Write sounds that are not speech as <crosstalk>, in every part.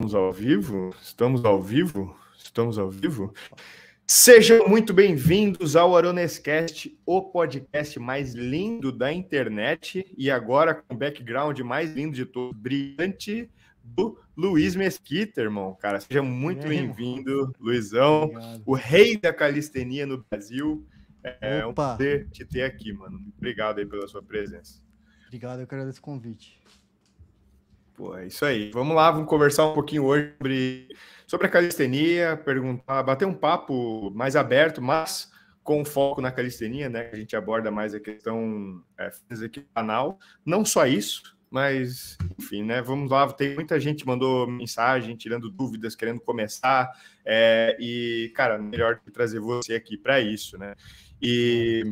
Estamos ao vivo? Estamos ao vivo? Estamos ao vivo? Sejam muito bem-vindos ao Aronescast, o podcast mais lindo da internet e agora com o background mais lindo de todos, brilhante, do Luiz Mesquita, irmão. Cara, seja muito bem-vindo, Luizão, Obrigado. o rei da calistenia no Brasil. É Opa. um prazer te ter aqui, mano. Obrigado aí pela sua presença. Obrigado, eu quero esse convite. Pô, é isso aí. Vamos lá, vamos conversar um pouquinho hoje sobre, sobre a calistenia, perguntar, bater um papo mais aberto, mas com foco na calistenia, né? A gente aborda mais a questão é, aqui canal. Não só isso, mas enfim, né? Vamos lá, tem muita gente mandou mensagem, tirando dúvidas, querendo começar. É, e, cara, melhor trazer você aqui para isso, né? E.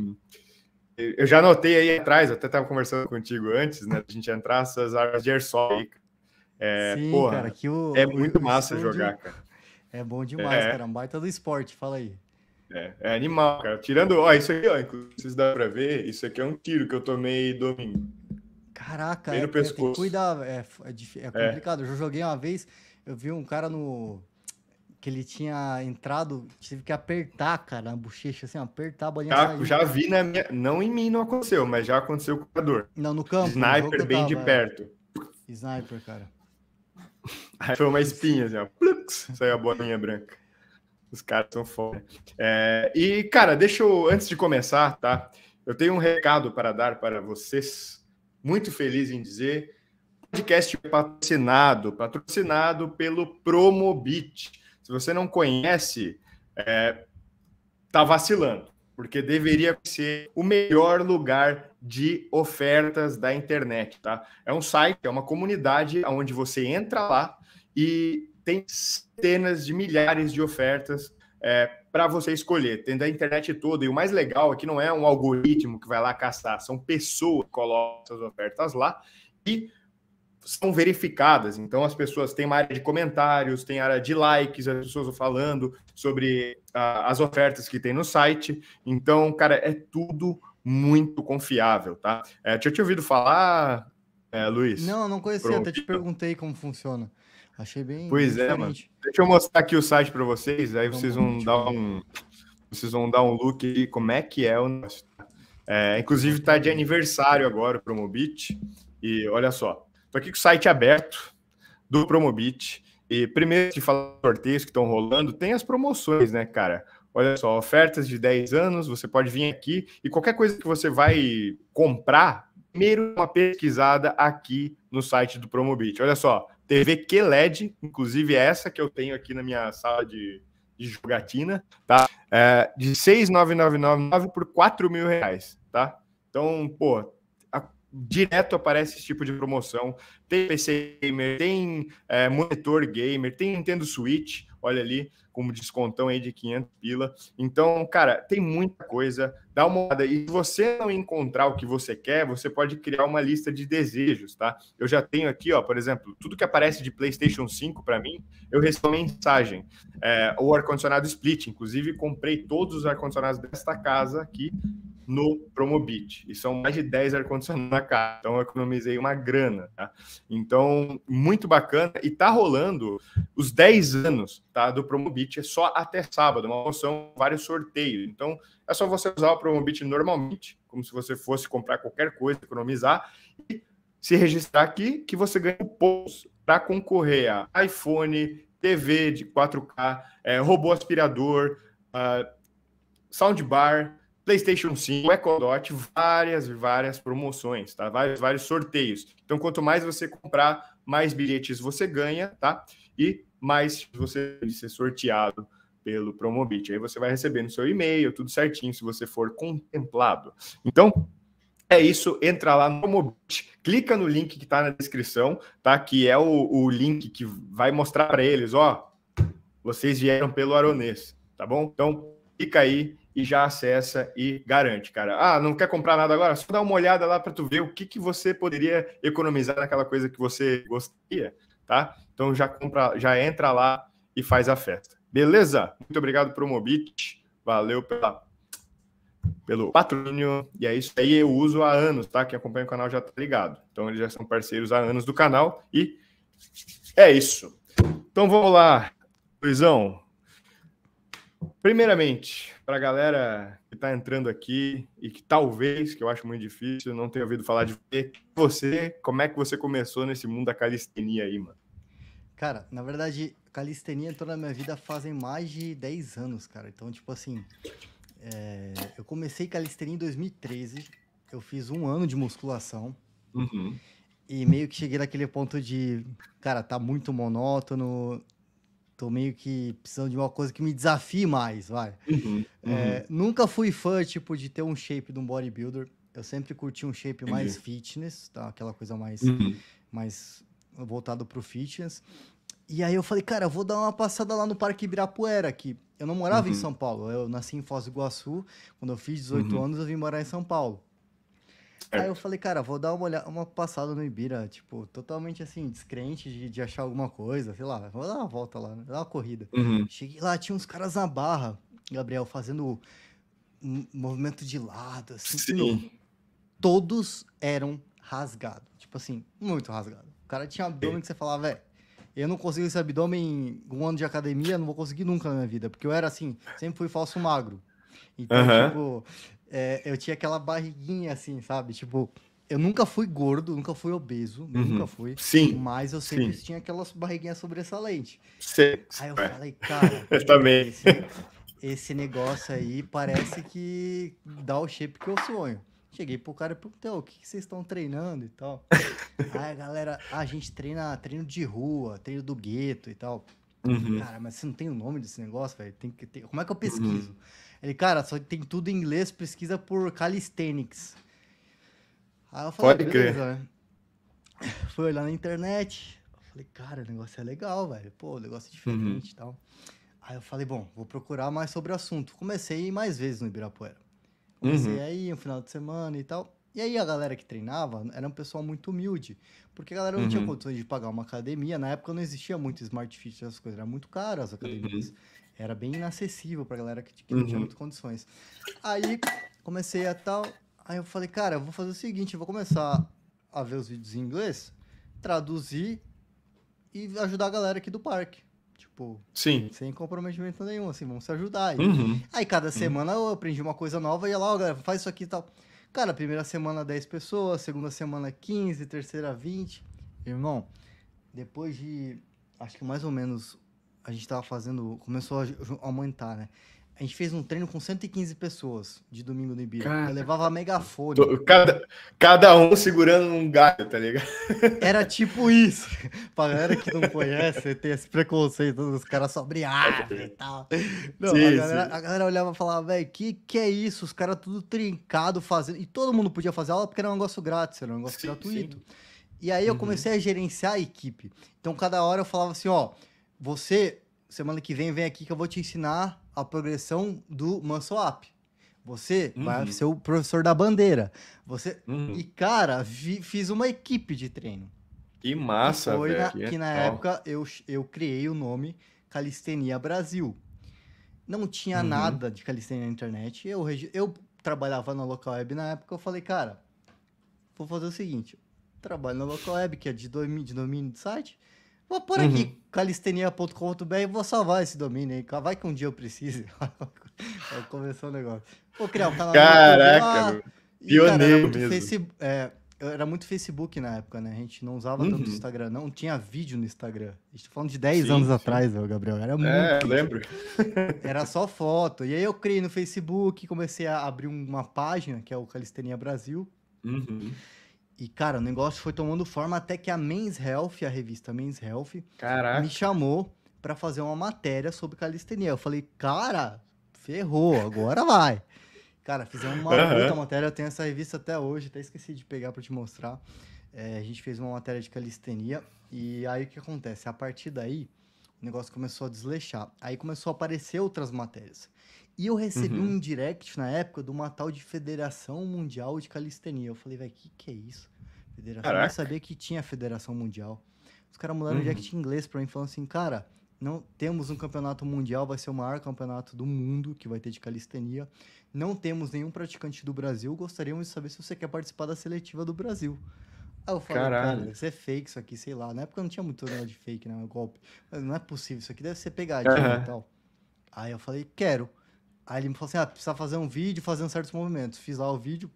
Eu já notei aí atrás, até estava conversando contigo antes, né? A gente entrar essas armas de airsoft aí. É, Sim, porra, cara, que o, é muito o massa jogar, cara. É bom demais, é. cara. É um baita do esporte, fala aí. É, é animal, cara. Tirando, ó, isso aqui, ó, vocês dá pra ver, isso aqui é um tiro que eu tomei domingo. Caraca, no é, pescoço. É, tem que cuidar, é, é, é, é complicado. Eu joguei uma vez, eu vi um cara no, que ele tinha entrado, tive que apertar, cara, a bochecha, assim, apertar a bolinha. Já, tá, já vi na né, minha. Não em mim não aconteceu, mas já aconteceu com o jogador. Não, no campo. Sniper no bem tava, de é. perto. Sniper, cara. Aí foi uma espinha, assim, ó. Plux, saiu a bolinha branca. Os caras estão fora. É, e, cara, deixa eu, antes de começar, tá? Eu tenho um recado para dar para vocês. Muito feliz em dizer. podcast patrocinado, patrocinado pelo Promobit se você não conhece, é, tá vacilando, porque deveria ser o melhor lugar de ofertas da internet, tá? É um site, é uma comunidade onde você entra lá e tem centenas de milhares de ofertas é, para você escolher. tendo a internet toda. E o mais legal é que não é um algoritmo que vai lá caçar, são pessoas que colocam essas ofertas lá e são verificadas. Então, as pessoas têm uma área de comentários, tem área de likes, as pessoas falando sobre ah, as ofertas que tem no site. Então, cara, é tudo muito confiável, tá? É, tinha te ouvido falar, é, Luiz? Não, não conhecia, Pronto. até te perguntei como funciona. Achei bem. Pois é, mano. Deixa eu mostrar aqui o site para vocês, aí então, vocês vão dar um. Vocês vão dar um look e como é que é o nosso. Tá? É, inclusive, está de aniversário agora o Promobit. E olha só, Estou aqui com o site aberto do Promobit. E primeiro de falar sorteios que estão rolando, tem as promoções, né, cara? Olha só, ofertas de 10 anos, você pode vir aqui e qualquer coisa que você vai comprar, primeiro uma pesquisada aqui no site do Promobit. Olha só, TV QLED, inclusive essa que eu tenho aqui na minha sala de, de jogatina, tá? É, de 6.999 por 4 mil reais, tá? Então, pô, direto aparece esse tipo de promoção. Tem PC Gamer, tem é, monitor gamer, tem Nintendo Switch olha ali, como descontão aí de 500 pila. Então, cara, tem muita coisa, dá uma olhada. E se você não encontrar o que você quer, você pode criar uma lista de desejos, tá? Eu já tenho aqui, ó, por exemplo, tudo que aparece de PlayStation 5 para mim, eu recebo mensagem. É, o ar-condicionado split, inclusive comprei todos os ar-condicionados desta casa aqui, no Promobit. E são mais de 10 ar-condicionados na casa. Então eu economizei uma grana. Tá? Então, muito bacana. E tá rolando os 10 anos tá, do Promobit é só até sábado, é uma promoção, vários sorteios. Então, é só você usar o Promobit normalmente, como se você fosse comprar qualquer coisa, economizar, e se registrar aqui, que você ganha cupons para concorrer a iPhone, TV de 4K, é, eh, robô aspirador, uh, soundbar, PlayStation 5, EcoDot, várias e várias promoções, tá? Vários, vários sorteios. Então, quanto mais você comprar, mais bilhetes você ganha, tá? E mas se você ser sorteado pelo Promobit, aí você vai receber no seu e-mail, tudo certinho, se você for contemplado. Então, é isso, entra lá no Promobit, clica no link que está na descrição, tá? Que é o, o link que vai mostrar para eles, ó, vocês vieram pelo Aronês, tá bom? Então, clica aí e já acessa e garante, cara. Ah, não quer comprar nada agora? Só dá uma olhada lá para tu ver o que, que você poderia economizar naquela coisa que você gostaria tá? Então já compra, já entra lá e faz a festa. Beleza? Muito obrigado Promobit. Valeu pela pelo patrocínio. E é isso aí, eu uso há anos, tá? Quem acompanha o canal já tá ligado. Então eles já são parceiros há anos do canal e é isso. Então vamos lá, Luizão. Primeiramente, para a galera que está entrando aqui e que talvez, que eu acho muito difícil, não tenha ouvido falar de você, como é que você começou nesse mundo da calistenia aí, mano? Cara, na verdade, calistenia entrou na minha vida fazem mais de 10 anos, cara. Então, tipo assim, é... eu comecei calistenia em 2013, eu fiz um ano de musculação. Uhum. E meio que cheguei naquele ponto de, cara, tá muito monótono, tô meio que precisando de uma coisa que me desafie mais, vai. Uhum, é, uhum. É, nunca fui fã, tipo, de ter um shape de um bodybuilder. Eu sempre curti um shape Entendi. mais fitness, tá? Aquela coisa mais, uhum. mais voltado pro fitness. E aí eu falei, cara, eu vou dar uma passada lá no Parque Ibirapuera, que eu não morava em uhum. São Paulo. Eu nasci em Foz do Iguaçu. Quando eu fiz 18 uhum. anos, eu vim morar em São Paulo. É. Aí eu falei, cara, vou dar uma, olhada, uma passada no Ibira, tipo, totalmente assim, descrente de, de achar alguma coisa, sei lá, vou dar uma volta lá, né? dar uma corrida. Uhum. Cheguei lá, tinha uns caras na barra, Gabriel, fazendo um movimento de lado, assim. Sim. todos eram rasgados, tipo assim, muito rasgado. O cara tinha abdômen Sim. que você falava, velho, eu não consigo esse abdômen um ano de academia, não vou conseguir nunca na minha vida, porque eu era assim, sempre fui falso magro. Então, uhum. tipo, é, eu tinha aquela barriguinha assim, sabe? Tipo, eu nunca fui gordo, nunca fui obeso, né? uhum. nunca fui. Sim. Mas eu sempre sim. tinha aquelas barriguinhas sobressalentes. Sim. Aí eu é. falei, cara. <laughs> eu também. Esse, esse, negócio aí parece que dá o shape que eu sonho. Cheguei pro cara e perguntei, o que, vocês estão treinando e tal. <laughs> Aí galera, ah, a gente treina treino de rua, treino do gueto e tal. Uhum. Cara, mas você não tem o nome desse negócio, velho? Tem que ter... Como é que eu uhum. pesquiso? Uhum. Ele, cara, só tem tudo em inglês, pesquisa por calisthenics. Aí eu falei, Pode beleza, né? <laughs> Fui olhar na internet. Falei, cara, o negócio é legal, velho. Pô, o negócio é uhum. diferente e tal. Aí eu falei, bom, vou procurar mais sobre o assunto. Comecei mais vezes no Ibirapuera. Comecei uhum. aí, um final de semana e tal. E aí a galera que treinava era um pessoal muito humilde, porque a galera não uhum. tinha condições de pagar uma academia. Na época não existia muito smart fit, essas coisas, era muito caras as academias. Uhum era bem inacessível pra galera que, que não tinha uhum. muitas condições. Aí comecei a tal. Aí eu falei, cara, eu vou fazer o seguinte, eu vou começar a ver os vídeos em inglês, traduzir e ajudar a galera aqui do parque. Tipo, Sim. sem comprometimento nenhum, assim, vamos se ajudar. Aí, uhum. aí cada uhum. semana uhum. eu aprendi uma coisa nova e ia lá, oh, galera, faz isso aqui e tal. Cara, primeira semana 10 pessoas, segunda semana 15, terceira 20. Irmão, depois de acho que mais ou menos a gente tava fazendo, começou a aumentar, né? A gente fez um treino com 115 pessoas de domingo no Ibira. eu levava megafone. Cada, cada um segurando um galho, tá ligado? <laughs> Era tipo isso. Pra galera que não conhece, tem esse preconceito dos caras sobre árvore e tal. Não, sim, a, galera, a galera olhava e falava, velho, que que é isso? Os caras tudo trincado fazendo. E todo mundo podia fazer aula porque era um negócio grátis, era um negócio sim, gratuito. Sim. E aí eu uhum. comecei uhum. a gerenciar a equipe. Então cada hora eu falava assim, ó. Oh, você, semana que vem, vem aqui que eu vou te ensinar a progressão do Manswap. Você uhum. vai ser o professor da bandeira. Você uhum. E, cara, vi, fiz uma equipe de treino. Que massa, velho. Foi que na época eu, eu criei o nome Calistenia Brasil. Não tinha uhum. nada de calistenia na internet. Eu, eu trabalhava na local web na época. Eu falei, cara, vou fazer o seguinte: trabalho na local web, que é de domínio, de domínio do site. Vou pôr uhum. aqui calistenia.com.br e vou salvar esse domínio aí. Vai que um dia eu precise. <laughs> Começou o negócio. Vou criar um canal. Caraca, pioneiro mesmo. é, era muito Facebook na época, né? A gente não usava uhum. tanto Instagram, não tinha vídeo no Instagram. A gente tá falando de 10 sim, anos sim. atrás, né, Gabriel. Era é, muito. É, lembro. <laughs> Era só foto. E aí eu criei no Facebook, comecei a abrir uma página, que é o Calistenia Brasil. Uhum. E, cara, o negócio foi tomando forma até que a Men's Health, a revista Men's Health, Caraca. me chamou para fazer uma matéria sobre calistenia. Eu falei, cara, ferrou, agora vai. cara, fizemos uma uhum. matéria, eu tenho essa revista até hoje, até esqueci de pegar para te mostrar. É, a gente fez uma matéria de calistenia e aí o que acontece? A partir daí, o negócio começou a desleixar. Aí começou a aparecer outras matérias. E eu recebi uhum. um direct na época de uma tal de Federação Mundial de Calistenia. Eu falei, velho, o que, que é isso? Federação. Caraca. Eu nem sabia que tinha a Federação Mundial. Os caras mandaram uhum. de inglês pra mim, falando assim, cara, não temos um campeonato mundial, vai ser o maior campeonato do mundo que vai ter de calistenia. Não temos nenhum praticante do Brasil, gostaríamos de saber se você quer participar da seletiva do Brasil. Aí eu falei, Caralho. cara, isso é fake isso aqui, sei lá. Na época não tinha muito nada de fake, né? Golpe. Mas não é possível, isso aqui deve ser pegadinha uhum. e tal. Aí eu falei, quero. Aí ele me falou assim, ah, precisa fazer um vídeo fazendo certos movimentos. Fiz lá o vídeo,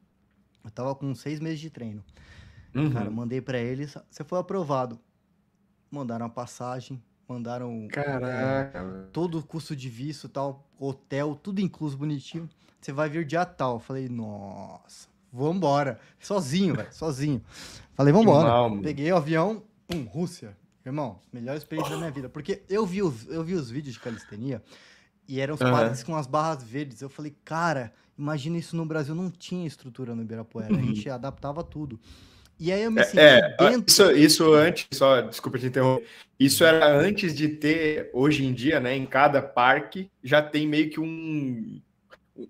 eu tava com seis meses de treino. Uhum. Cara, mandei para eles, você foi aprovado. Mandaram a passagem, mandaram Caraca. É, todo o custo de visto, tal, hotel, tudo incluso bonitinho. Você vai vir dia tal. Falei, nossa, vambora. Sozinho, velho, sozinho. Falei, vambora. Mal, Peguei o avião, pum, Rússia. Irmão, melhor experiência oh. da minha vida. Porque eu vi, os, eu vi os vídeos de calistenia e eram os uhum. com as barras verdes. Eu falei, cara, imagina isso no Brasil. Não tinha estrutura no Ibirapuera. A uhum. gente adaptava tudo. E aí eu me é, senti é, ah, dentro. Isso, isso antes, só desculpa te interromper. Isso era antes de ter, hoje em dia, né? Em cada parque já tem meio que um,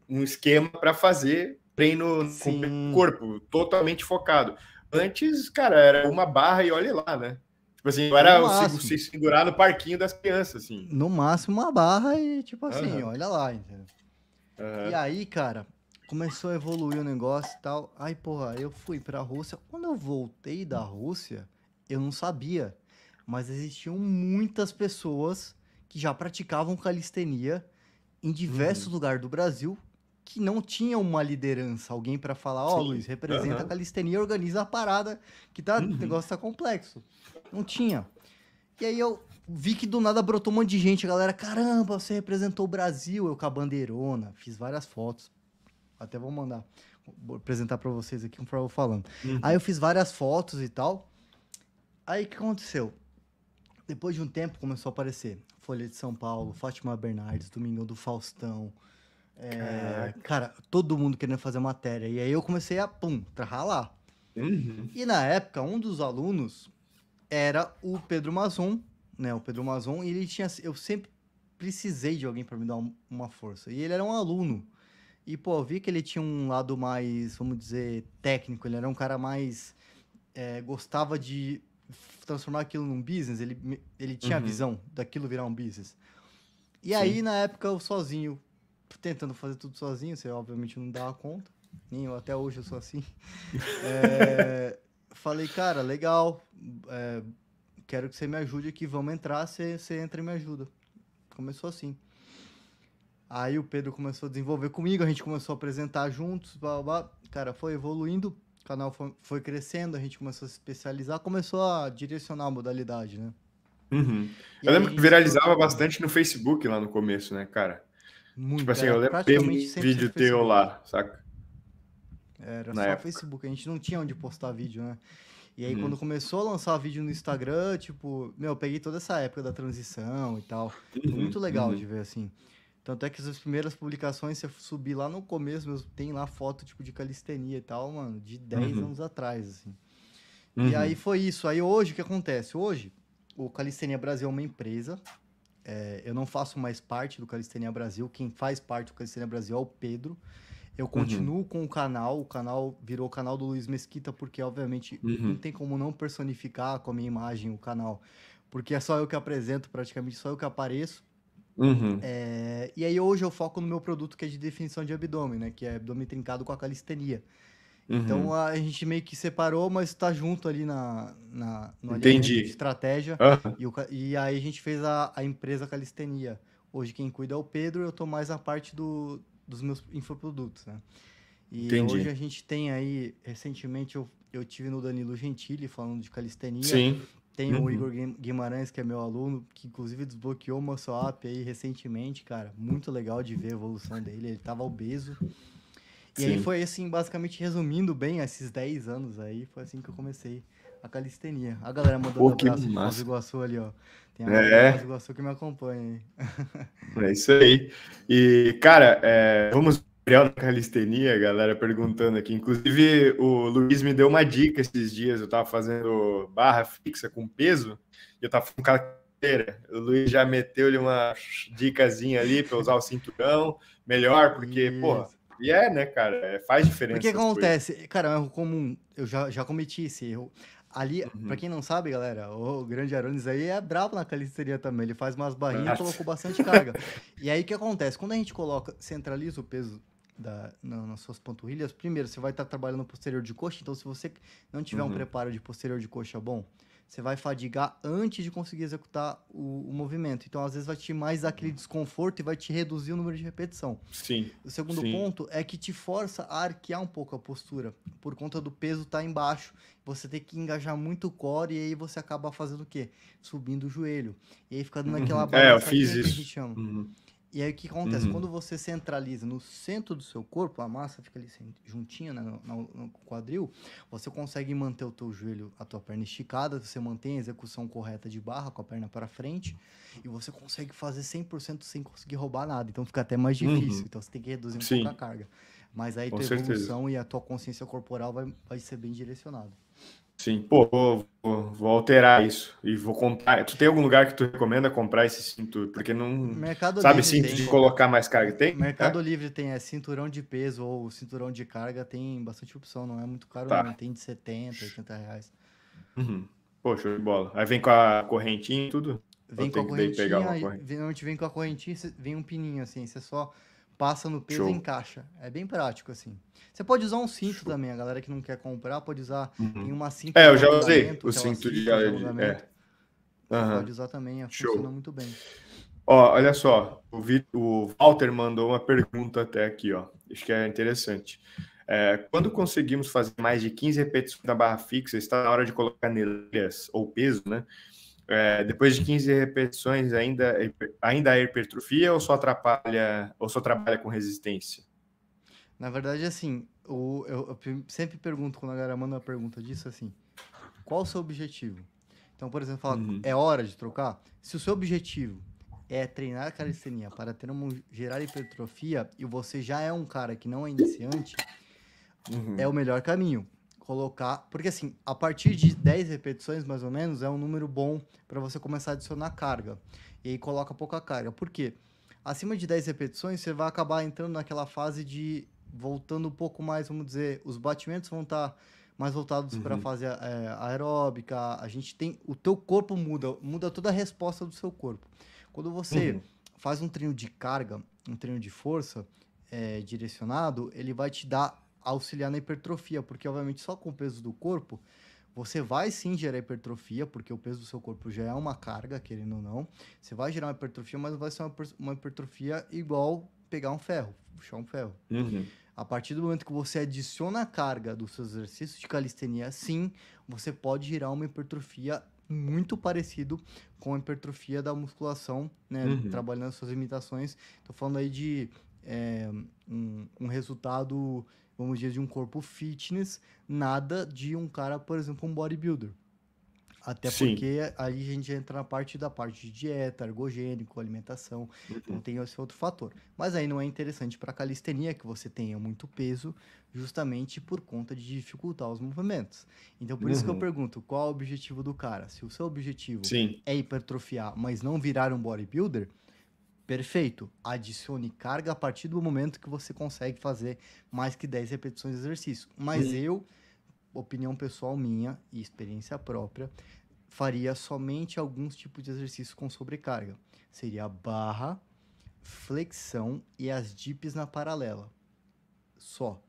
um esquema para fazer treino Sim. com o corpo, totalmente focado. Antes, cara, era uma barra e olhe lá, né? Tipo assim, era se, se segurar no parquinho das crianças, assim. No máximo uma barra e tipo assim, uhum. olha lá, entendeu? Uhum. E aí, cara, começou a evoluir o negócio e tal. Aí, porra, eu fui pra Rússia. Quando eu voltei da Rússia, eu não sabia, mas existiam muitas pessoas que já praticavam calistenia em diversos uhum. lugares do Brasil que não tinham uma liderança, alguém para falar, ó, oh, Luiz, representa uhum. a calistenia, organiza a parada, que tá, uhum. o negócio tá complexo. Não tinha. E aí eu vi que do nada brotou um monte de gente, a galera, caramba, você representou o Brasil, eu com a bandeirona, fiz várias fotos. Até vou mandar, vou apresentar para vocês aqui conforme eu vou falando. Uhum. Aí eu fiz várias fotos e tal. Aí o que aconteceu? Depois de um tempo começou a aparecer Folha de São Paulo, Fátima Bernardes, Domingão do Faustão. É, cara, todo mundo querendo fazer matéria. E aí eu comecei a, pum, ralar. Uhum. E na época, um dos alunos era o Pedro Mazon, né? O Pedro Mazon, e ele tinha. Eu sempre precisei de alguém para me dar um, uma força. E ele era um aluno e, pô, eu vi que ele tinha um lado mais, vamos dizer, técnico. Ele era um cara mais. É, gostava de transformar aquilo num business. Ele, ele tinha uhum. a visão daquilo virar um business. E Sim. aí, na época, eu sozinho, tentando fazer tudo sozinho, você obviamente não dava conta. Nem eu, até hoje eu sou assim. <laughs> é, falei, cara, legal. É, quero que você me ajude aqui. Vamos entrar, você, você entra e me ajuda. Começou assim. Aí o Pedro começou a desenvolver comigo, a gente começou a apresentar juntos, blá, blá, blá. cara, foi evoluindo, o canal foi, foi, crescendo, a gente começou a se especializar, começou a direcionar a modalidade, né? Uhum. Eu lembro que viralizava foi... bastante no Facebook lá no começo, né, cara? Muito, tipo assim, eu lembro de um vídeo teu lá, saca? Era Na só época. Facebook, a gente não tinha onde postar vídeo, né? E aí, hum. quando uhum. começou a lançar vídeo no Instagram, tipo, meu, eu peguei toda essa época da transição e tal. Foi uhum, muito legal uhum. de ver, assim. Tanto é que as primeiras publicações, você eu subir lá no começo, mesmo tem lá foto tipo de calistenia e tal, mano, de 10 uhum. anos atrás, assim. Uhum. E aí foi isso. Aí hoje o que acontece? Hoje, o Calistenia Brasil é uma empresa. É, eu não faço mais parte do Calistenia Brasil. Quem faz parte do Calistenia Brasil é o Pedro. Eu uhum. continuo uhum. com o canal, o canal virou o canal do Luiz Mesquita, porque obviamente uhum. não tem como não personificar com a minha imagem o canal, porque é só eu que apresento, praticamente só eu que apareço. Uhum. É, e aí hoje eu foco no meu produto que é de definição de abdômen, né? Que é abdômen trincado com a calistenia. Então, uhum. Então a gente meio que separou, mas está junto ali na, na no Entendi. de estratégia. Uhum. E, o, e, aí a gente fez a, a empresa calistenia. Hoje quem cuida é o Pedro, eu estou mais na parte do, dos meus infoprodutos, né? E Entendi. hoje a gente tem aí, recentemente eu, eu tive no Danilo Gentili falando de calistenia. Sim. Tem uhum. o Igor Guimarães, que é meu aluno, que inclusive desbloqueou uma sua aí recentemente, cara. Muito legal de ver a evolução dele. Ele tava obeso. E Sim. aí foi assim, basicamente resumindo bem esses 10 anos aí, foi assim que eu comecei a calistenia. A galera mandou Pô, um abraço de Foz do Iguaçu ali, ó. Tem a é. Foz Iguaçu que me acompanha aí. <laughs> é isso aí. E, cara, é, vamos Gabriel na calistenia, galera perguntando aqui. Inclusive, o Luiz me deu uma dica esses dias. Eu tava fazendo barra fixa com peso e eu tava com carteira. O Luiz já meteu-lhe uma dicasinha ali para usar o cinturão melhor, porque, pô, e é, né, cara? É, faz diferença. O que acontece? Coisas. Cara, é um erro comum. Eu já, já cometi esse erro. Ali, uhum. pra quem não sabe, galera, o grande Arones aí é brabo na calistenia também. Ele faz umas barrinhas e colocou bastante carga. e aí o que acontece? Quando a gente coloca, centraliza o peso da, na, nas suas panturrilhas, primeiro, você vai estar tá trabalhando posterior de coxa, então se você não tiver uhum. um preparo de posterior de coxa bom, você vai fadigar antes de conseguir executar o, o, movimento. Então, às vezes, vai te mais dar aquele desconforto e vai te reduzir o número de repetição. Sim. O segundo sim. ponto é que te força a arquear um pouco a postura, por conta do peso estar tá embaixo. Você tem que engajar muito o core e aí você acaba fazendo o quê? Subindo o joelho. E aí fica dando aquela uhum. É, eu fiz isso. Uhum. E aí o que acontece? Uhum. Quando você centraliza no centro do seu corpo, a massa fica ali juntinha né, no, no, quadril, você consegue manter o teu joelho, a tua perna esticada, você mantém a execução correta de barra com a perna para frente e você consegue fazer 100% sem conseguir roubar nada. Então fica até mais difícil. Uhum. Então você tem que reduzir um pouco a carga. Mas aí com tua certeza. e a tua consciência corporal vai, vai ser bem direcionada. Sim, pô, vou, vou, alterar isso e vou comprar. Tu tem algum lugar que tu recomenda comprar esse cinto? Porque não. Mercado sabe, Livre cinto tem. de colocar mais carga tem? Mercado é? Livre tem, é cinturão de peso ou cinturão de carga, tem bastante opção, não é muito caro, tá. não. Tem de 70, 80 reais. Uhum. Pô, show de bola. Aí vem com a correntinha e tudo? Vem com a correntinha, pegar uma Vem, vem com a correntinha, vem um pininho assim, você só passa no peso Show. e encaixa. É bem prático, assim. Você pode usar um cinto Show. também, a galera que não quer comprar pode usar uhum. em uma cinta. É, eu já usei o cinto de. É. Uhum. Pode usar também, é, funciona muito bem. Ó, olha só, o, Victor, o Walter mandou uma pergunta até aqui, ó. Acho que é interessante. É, quando conseguimos fazer mais de 15 repetições na barra fixa, está na hora de colocar nelhas ou peso, né? é, depois de 15 repetições ainda, é ainda há hipertrofia ou só atrapalha ou só trabalha com resistência? Na verdade, assim, o, eu, eu, sempre pergunto quando a galera manda uma pergunta disso assim: qual o seu objetivo? Então, por exemplo, fala, uhum. é hora de trocar? Se o seu objetivo é treinar a calistenia para ter um gerar hipertrofia e você já é um cara que não é iniciante, uhum. é o melhor caminho colocar, porque assim, a partir de 10 repetições mais ou menos é um número bom para você começar a adicionar carga. E aí coloca pouca carga. Por quê? Acima de 10 repetições, você vai acabar entrando naquela fase de voltando um pouco mais, vamos dizer, os batimentos vão estar tá mais voltados uhum. para a fase é, aeróbica. A gente tem o teu corpo muda, muda toda a resposta do seu corpo. Quando você uhum. faz um treino de carga, um treino de força é, direcionado, ele vai te dar auxiliar na hipertrofia, porque obviamente só com o peso do corpo você vai sim gerar hipertrofia, porque o peso do seu corpo já é uma carga, querendo ou não. Você vai gerar uma hipertrofia, mas vai ser uma, uma hipertrofia igual pegar um ferro, puxar um ferro. Uhum. A partir do momento que você adiciona a carga dos seus exercícios de calistenia, sim, você pode gerar uma hipertrofia muito parecido com a hipertrofia da musculação, né? Uhum. Trabalhando suas limitações. Tô falando aí de é, um, um resultado vamos dizer, de um corpo fitness, nada de um cara, por exemplo, um bodybuilder. Até porque aí a gente entra na parte da parte de dieta, ergogênico, alimentação, uhum. então tem esse outro fator. Mas aí não é interessante para calistenia que você tenha muito peso, justamente por conta de dificultar os movimentos. Então por uhum. isso que eu uhum. pergunto, qual é o objetivo do cara? Se o seu objetivo Sim. é hipertrofiar, mas não virar um bodybuilder, Perfeito. Adicione carga a partir do momento que você consegue fazer mais que 10 repetições de exercício. Mas Sim. eu, opinião pessoal minha e experiência própria, faria somente alguns tipos de exercício com sobrecarga. Seria barra, flexão e as dips na paralela. Só.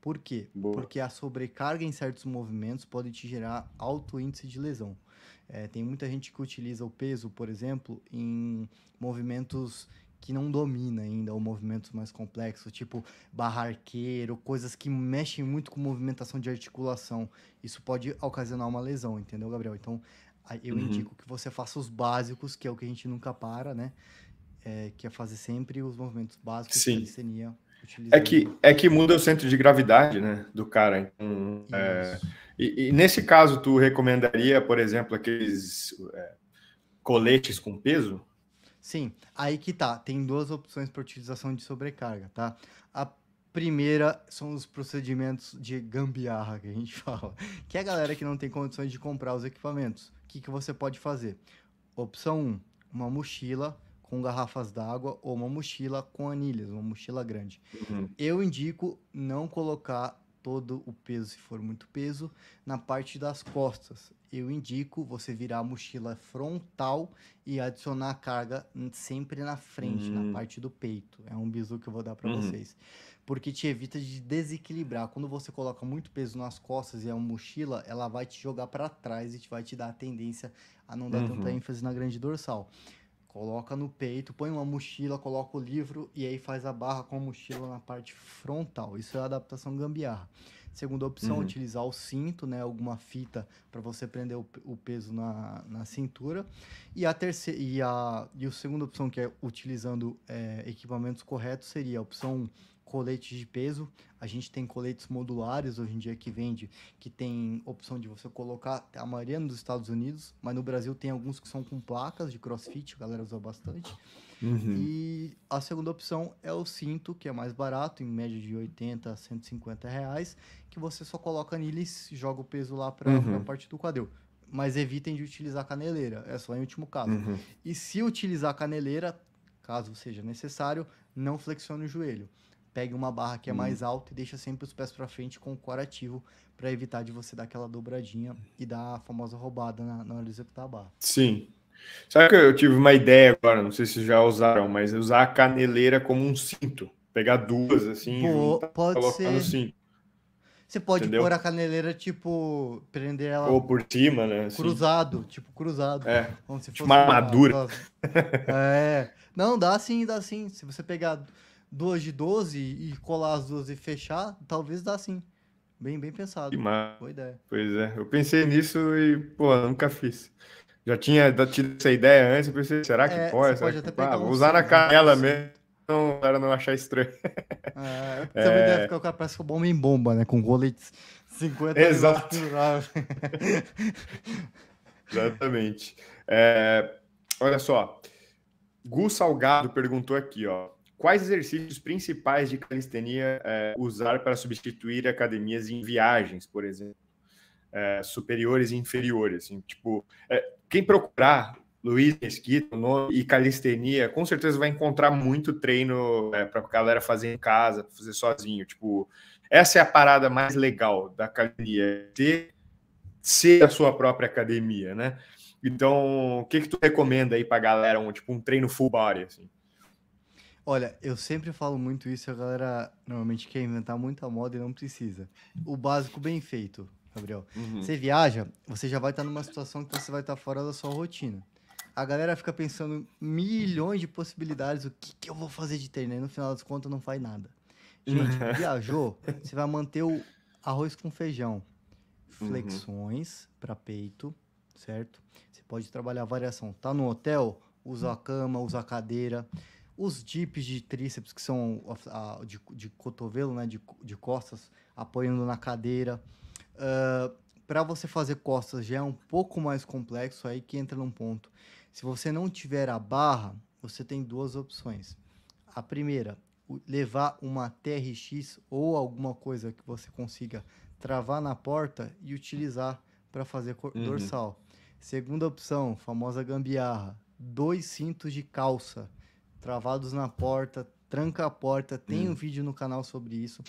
Por quê? Boa. Porque a sobrecarga em certos movimentos pode te gerar alto índice de lesão. É, tem muita gente que utiliza o peso, por exemplo, em movimentos que não domina ainda, ou movimentos mais complexos, tipo barra arqueiro, coisas que mexem muito com movimentação de articulação. Isso pode ocasionar uma lesão, entendeu, Gabriel? Então, eu uhum. indico que você faça os básicos, que é o que a gente nunca para, né? É, que é fazer sempre os movimentos básicos Sim. que a É que, é que muda o centro de gravidade, né, do cara. Então, é... E, e, nesse caso, tu recomendaria, por exemplo, aqueles é, coletes com peso? Sim, aí que tá. Tem duas opções para utilização de sobrecarga, tá? A primeira são os procedimentos de gambiarra que a gente <laughs> fala, que é a galera que não tem condições de comprar os equipamentos. O que, que você pode fazer? Opção 1, um, uma mochila com garrafas d'água ou uma mochila com anilhas, uma mochila grande. Uhum. Eu indico não colocar todo o peso, se for muito peso, na parte das costas. Eu indico você virar a mochila frontal e adicionar a carga sempre na frente, uhum. na hum. parte do peito. É um bizu que eu vou dar para uhum. vocês. Porque te evita de desequilibrar. Quando você coloca muito peso nas costas e é uma mochila, ela vai te jogar para trás e te vai te dar a tendência a não dar uhum. tanta ênfase na grande dorsal. Coloca no peito, põe uma mochila, coloca o livro e aí faz a barra com a mochila na parte frontal. Isso é a adaptação gambiarra. Segunda opção, uhum. utilizar o cinto, né? Alguma fita para você prender o, o, peso na, na cintura. E a terceira e a, e a segunda opção, que é utilizando é, equipamentos corretos, seria a opção 1 coletes de peso. A gente tem coletes modulares hoje em dia que vende, que tem opção de você colocar, a maioria é nos Estados Unidos, mas no Brasil tem alguns que são com placas de crossfit, a galera usa bastante. Uhum. E a segunda opção é o cinto, que é mais barato, em média de 80 a 150 reais, que você só coloca nele e joga o peso lá para uhum. a parte do quadril mas evitem de utilizar caneleira, é só em último caso. Uhum. E se utilizar caneleira, caso seja necessário, não flexione o joelho pegue uma barra que é mais uhum. alta e deixa sempre os pés para frente com o core ativo para evitar de você dar aquela dobradinha e dar a famosa roubada na, na hora de executar a barra. Sim. Sabe que eu tive uma ideia agora, não sei se já usaram, mas usar a caneleira como um cinto. Pegar duas assim, Pô, juntar, pode colocar ser... no cinto. Você pode Entendeu? pôr a caneleira, tipo, prender ela. Ou por cima, né? Assim. Cruzado, tipo, cruzado. É. Como se tipo fosse tipo uma armadura. Uma... É. Não, dá sim, dá sim. Se você pegar duas de 12 e colar as duas e fechar, talvez dá sim. Bem, bem pensado. Demais. Boa ideia. Pois é, eu pensei nisso e, pô, nunca fiz. Já tinha tido essa ideia antes, eu pensei, será que é, pode? pode que... Ah, usar na canela mesmo, não, para não achar estranho. Ah, <laughs> é, também é... deve ficar o cara parece um homem bomba, né? Com goletes 50 Exato. <laughs> Exatamente. É, olha só, Gu Salgado perguntou aqui, ó. Quais exercícios principais de calistenia é, usar para substituir academias em viagens, por exemplo? É, superiores e inferiores, assim, tipo, é, quem procurar Luiz Mesquita nome, e calistenia, com certeza vai encontrar muito treino é, para a galera fazer em casa, fazer sozinho. Tipo, essa é a parada mais legal da academia, ter ser a sua própria academia, né? Então, o que que tu recomenda aí para galera, um, tipo um treino full body assim? Olha, eu sempre falo muito isso, a galera normalmente quer inventar muita moda e não precisa. O básico bem feito, Gabriel. Uhum. Você viaja, você já vai estar numa situação que você vai estar fora da sua rotina. A galera fica pensando milhões de possibilidades, o que, que eu vou fazer de treino, e no final das contas não faz nada. Gente, <laughs> viajou, você vai manter o arroz com feijão, uhum. flexões uhum. para peito, certo? Você pode trabalhar a variação. Tá no hotel, usa a cama, usa a cadeira. Os dips de tríceps, que são a, a, de, de, cotovelo, né? De, de costas, apoiando na cadeira. Uh, ah, para você fazer costas já é um pouco mais complexo, aí que entra num ponto. Se você não tiver a barra, você tem duas opções. A primeira, levar uma TRX ou alguma coisa que você consiga travar na porta e utilizar para fazer uhum. dorsal. Segunda opção, famosa gambiarra, dois cintos de calça Travados na porta, tranca a porta. Tem hum. um vídeo no canal sobre isso,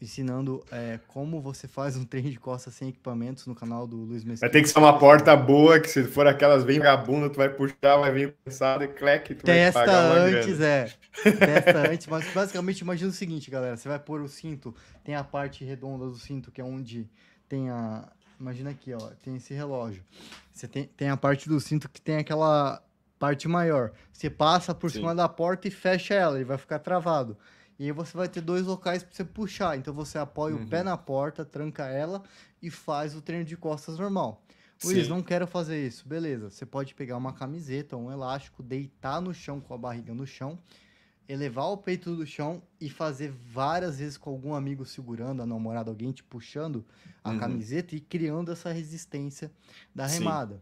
ensinando é, como você faz um trem de costas sem equipamentos no canal do Luiz Mesquita. Vai ter que ser uma porta boa, que se for aquelas bem vagabunda, tu vai puxar, vai vir pensado e cleque. Tu Testa vai pagar antes, é. Testa <laughs> antes, mas basicamente imagina o seguinte, galera. Você vai pôr o cinto, tem a parte redonda do cinto, que é onde tem a, imagina aqui, ó, tem esse relógio. Você tem, tem a parte do cinto que tem aquela parte maior. Você passa por Sim. cima da porta e fecha ela, ele vai ficar travado. E aí você vai ter dois locais para você puxar. Então você apoia uhum. o pé uhum. na porta, tranca ela e faz o treino de costas normal. Luiz, não quero fazer isso. Beleza, você pode pegar uma camiseta, um elástico, deitar no chão com a barriga no chão, elevar o peito do chão e fazer várias vezes com algum amigo segurando, a namorada, alguém te puxando a uhum. camiseta e criando essa resistência da remada. Sim.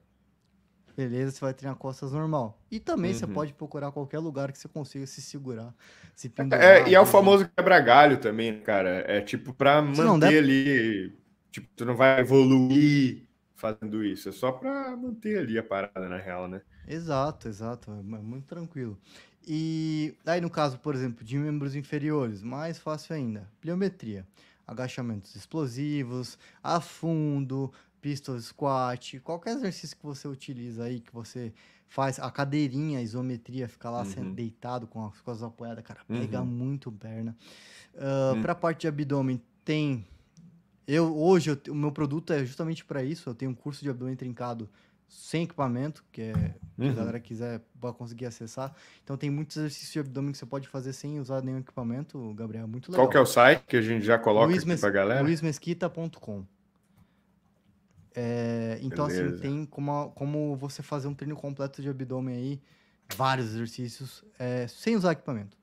Beleza, você vai treinar costas normal. E também uhum. você pode procurar qualquer lugar que você consiga se segurar, se é, pendurar. É, e é o famoso quebra-galho também, né, cara. É tipo pra você manter deve... ali. Tipo, tu não vai evoluir fazendo isso. É só pra manter ali a parada, na real, né? Exato, exato. É, é muito tranquilo. E aí, no caso, por exemplo, de membros inferiores, mais fácil ainda. Pliometria agachamentos explosivos, afundo pistol squat, qualquer exercício que você utiliza aí, que você faz a cadeirinha, a isometria, ficar lá uhum. sendo deitado com as costas apoiadas, cara, uhum. pega uhum. muito perna. Uh, uhum. Para a parte de abdômen, tem. Eu, hoje, eu, o meu produto é justamente para isso. Eu tenho um curso de abdômen trincado sem equipamento, que é uhum. a galera quiser vai conseguir acessar. Então tem muitos exercícios de abdômen que você pode fazer sem usar nenhum equipamento, Gabriel. É muito legal. Qual que é o site que a gente já coloca Luiz aqui pra galera? luismesquita.com. É, então, assim, Beleza. assim, tem como, como você fazer um treino completo de abdômen aí, vários exercícios, é, sem usar equipamento.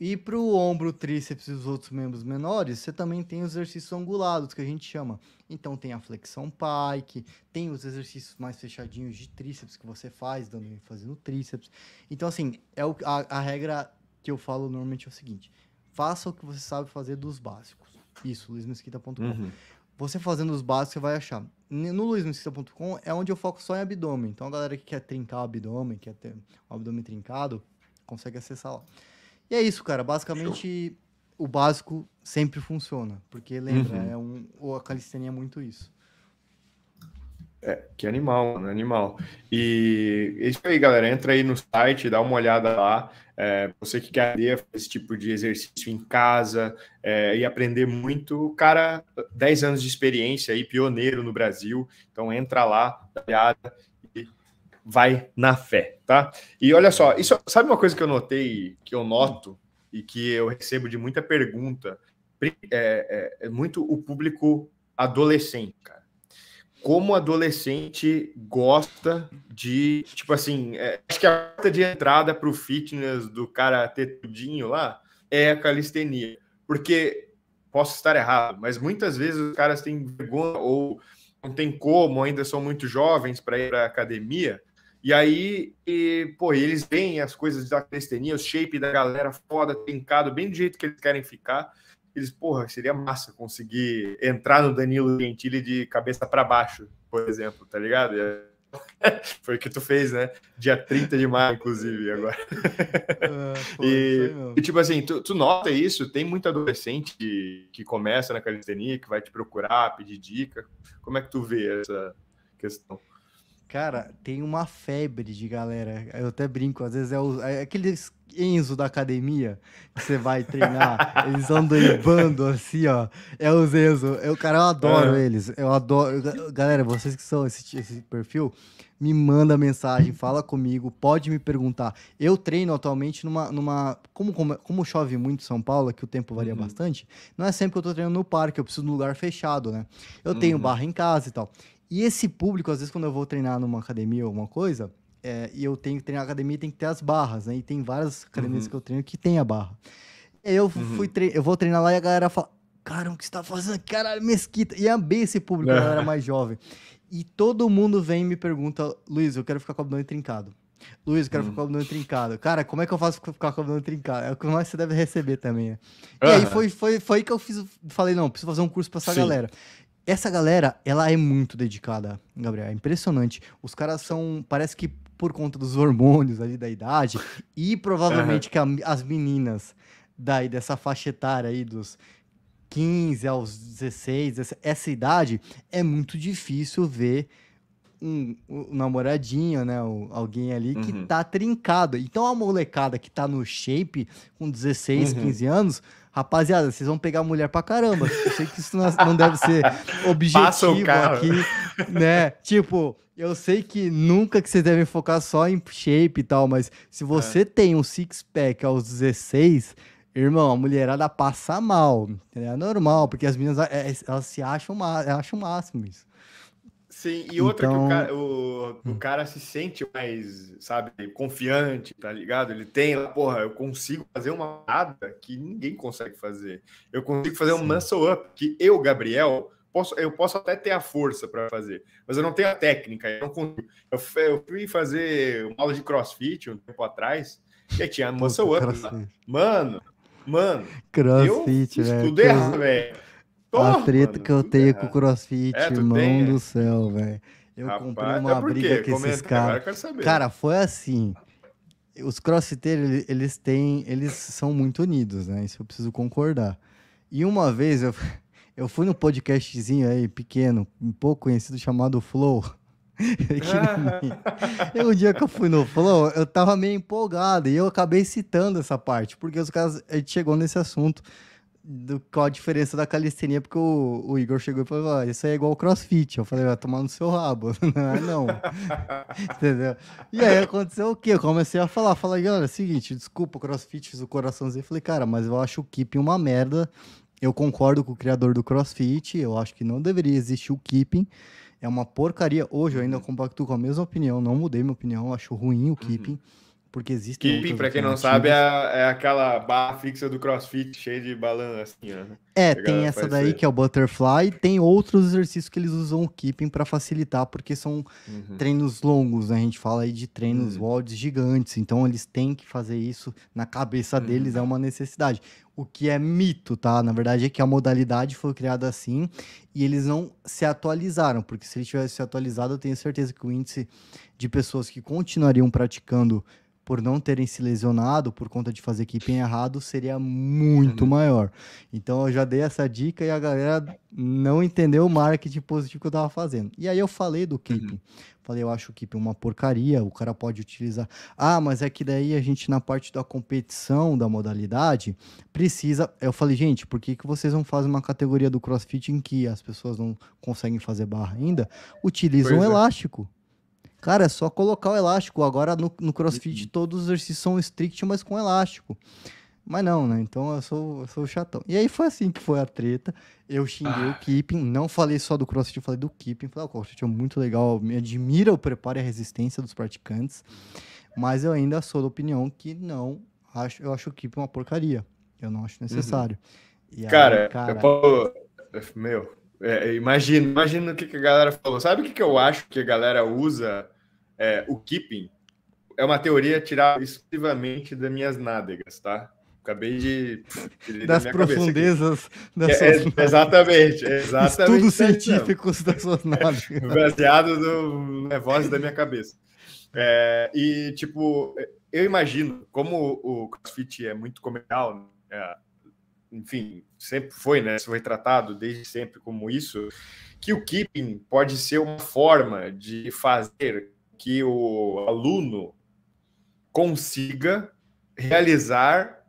E para o ombro, tríceps e os outros membros menores, você também tem os exercícios angulados, que a gente chama. Então tem a flexão pike, tem os exercícios mais fechadinhos de tríceps que você faz, dando ênfase no tríceps. Então, assim, é o, a, a, regra que eu falo normalmente é o seguinte: faça o que você sabe fazer dos básicos. Isso, luizmesquita.com. Uhum. Você fazendo os básicos, você vai achar. No luizmesquita.com é onde eu foco só em abdômen. Então, a galera que quer trincar o abdômen, quer ter um abdômen trincado, consegue acessar lá. E é isso, cara. Basicamente, Show. o básico sempre funciona. Porque, lembra, uhum. é um, a calistenia é muito isso. É, que animal, animal. E isso aí, galera. Entra aí no site, dá uma olhada lá. É, você que quer fazer esse tipo de exercício em casa é, e aprender muito, cara, 10 anos de experiência aí, pioneiro no Brasil. Então entra lá, dá olhada e vai na fé, tá? E olha só, isso, sabe uma coisa que eu notei, que eu noto e que eu recebo de muita pergunta? É, é, é muito o público adolescente, cara como adolescente gosta de, tipo assim, é, acho que a porta de entrada para o fitness do cara ter tudinho lá é a calistenia. Porque, posso estar errado, mas muitas vezes os caras têm vergonha ou não tem como, ainda são muito jovens para ir para academia. E aí, e, pô, eles veem as coisas da calistenia, o shape da galera foda, trincado, bem do jeito que eles querem ficar eles, porra, seria massa conseguir entrar no Danilo Gentili de cabeça para baixo, por exemplo, tá ligado? <laughs> Foi o que tu fez, né? Dia 30 de maio, inclusive, agora. <laughs> É, pô, e, e, tipo assim, tu, tu, nota isso? Tem muito adolescente que, que começa na calistenia, que vai te procurar, pedir dica. Como é que tu vê essa questão? Cara, tem uma febre de galera. Eu até brinco, às vezes é, o, é aqueles Enzo da academia que você vai treinar. <laughs> eles andam em bando assim, ó. É os Enzo. Eu, cara, eu adoro é. eles. Eu adoro. Galera, vocês que são esse, esse perfil, me manda mensagem, fala comigo, pode me perguntar. Eu treino atualmente numa. numa como, como, como chove muito em São Paulo, que o tempo varia uhum. bastante, não é sempre que eu tô treinando no parque, eu preciso de um lugar fechado, né? Eu uhum. tenho barra em casa e tal. E esse público, às vezes, quando eu vou treinar numa academia ou alguma coisa, é, e eu tenho que treinar academia, tem que ter as barras, né? E tem várias academias uhum. que eu treino que tem a barra. Eu uhum. fui tre... eu vou treinar lá e a galera fala: Cara, o que você tá fazendo? Caralho, mesquita. E amei é esse público a é. galera era mais jovem. E todo mundo vem e me pergunta: Luiz, eu quero ficar com o abdômen trincado. Luiz, eu quero ficar com o abdômen hum. trincado. Cara, como é que eu faço pra ficar com o abdômen trincado? É o que mais você deve receber também. Né? E aí foi, foi, foi que eu fiz, falei, não, preciso fazer um curso pra essa Sim. galera essa galera, ela é muito dedicada, Gabriel. É impressionante. Os caras são, parece que por conta dos hormônios ali da idade e provavelmente uhum. que a, as meninas daí dessa faixa etária aí dos 15 aos 16, essa, essa idade é muito difícil ver um, um namoradinho, né, um, alguém ali que uhum. tá trincado. Então a molecada que tá no shape com 16, uhum. 15 anos, Rapaziada, vocês vão pegar mulher pra caramba. Eu sei que isso não é, deve ser <laughs> objetivo aqui, né? Tipo, eu sei que nunca que vocês devem focar só em shape e tal, mas se você é. tem um six-pack aos 16, irmão, a mulherada passa mal. É normal, porque as meninas é, é, elas se acham, acham o máximo isso. Sim, e outra então... que o então cara, o, o hum. cara se sente mais, sabe, confiante, tá ligado? Ele tem, porra, eu consigo fazer uma parada que ninguém consegue fazer. Eu consigo fazer Sim. um muscle up que eu, Gabriel, posso, eu posso até ter a força para fazer, mas eu não tenho a técnica, eu não Eu, eu fui fazer uma aula de crossfit um tempo atrás, e tinha muscle up. Mano, mano, crossfit, eu velho. errado, velho a treta mano, que eu tenho é. com o crossfit, é, irmão tem, do é. céu, velho. Eu Rapaz, comprei uma é briga com esses caras. Cara, foi assim. Os crossfiteiros, eles têm. Eles são muito unidos, né? Isso eu preciso concordar. E uma vez eu, <laughs> eu fui num podcastzinho aí, pequeno, um pouco conhecido, chamado Flow. eu, <laughs> o ah. dia que eu fui no Flow, eu tava meio empolgado e eu acabei citando essa parte, porque os caras a gente chegou nesse assunto do qual a diferença da calistenia, porque o, o Igor chegou e falou: ah, Isso aí é igual crossfit. Eu falei: Vai tomar no seu rabo. <laughs> não é, não. <laughs> Entendeu? E aí aconteceu o quê? Eu comecei a falar: Falei, olha, é seguinte, desculpa, crossfit, fiz o coraçãozinho. Eu falei, cara, mas eu acho o keeping uma merda. Eu concordo com o criador do crossfit. Eu acho que não deveria existir o keeping. É uma porcaria. Hoje eu ainda uhum. compacto com a mesma opinião. Não mudei minha opinião. acho ruim o uhum. keeping. Uhum porque existe. Keeping, para quem não sabe, é, é, aquela barra fixa do CrossFit cheia de balanço assim, né? É, tem essa daí ser. que é o butterfly, tem outros exercícios que eles usam o keeping para facilitar, porque são uhum. treinos longos, né? A gente fala aí de treinos uhum. WODs gigantes, então eles têm que fazer isso na cabeça uhum. deles, é uhum. uma necessidade. O que é mito, tá? Na verdade é que a modalidade foi criada assim e eles não se atualizaram, porque se ele tivesse se atualizado, eu tenho certeza que o índice de pessoas que continuariam praticando por não terem se lesionado por conta de fazer keeping errado, seria muito uhum. maior. Então eu já dei essa dica e a galera não entendeu o marketing positivo que eu tava fazendo. E aí eu falei do keeping. Uhum. Falei, eu acho o uma porcaria, o cara pode utilizar. Ah, mas é que daí a gente, na parte da competição, da modalidade, precisa. Eu falei, gente, por que, que vocês não fazem uma categoria do crossfit em que as pessoas não conseguem fazer barra ainda? Utilizam um é. elástico. Cara, é só colocar o elástico. Agora no, no crossfit uhum. todos os exercícios são strict, mas com elástico. Mas não, né? Então eu sou, eu sou chatão. E aí foi assim que foi a treta. Eu xinguei ah. o Keeping, não falei só do CrossFit, eu falei do Keeping. Falei, ah, o oh, CrossFit é muito legal, me admira o preparo e a resistência dos praticantes. Mas eu ainda sou da opinião que não, acho, eu acho o Keeping uma porcaria. Eu não acho uhum. necessário. Uhum. Aí, cara, cara, eu posso... Meu, é, imagina o que, que, a galera falou. Sabe o que, que eu acho que a galera usa é, o keeping? É uma teoria tirada exclusivamente das minhas nádegas, tá? Acabei de. das profundezas é, das é, é, Exatamente, é exatamente. Estudos científicos das suas nádegas. <laughs> Baseado no né, voz da minha cabeça. É, e, tipo, eu imagino, como o CrossFit é muito comercial, né? É, enfim, sempre foi, né? Foi tratado desde sempre como isso, que o keeping pode ser uma forma de fazer que o aluno consiga realizar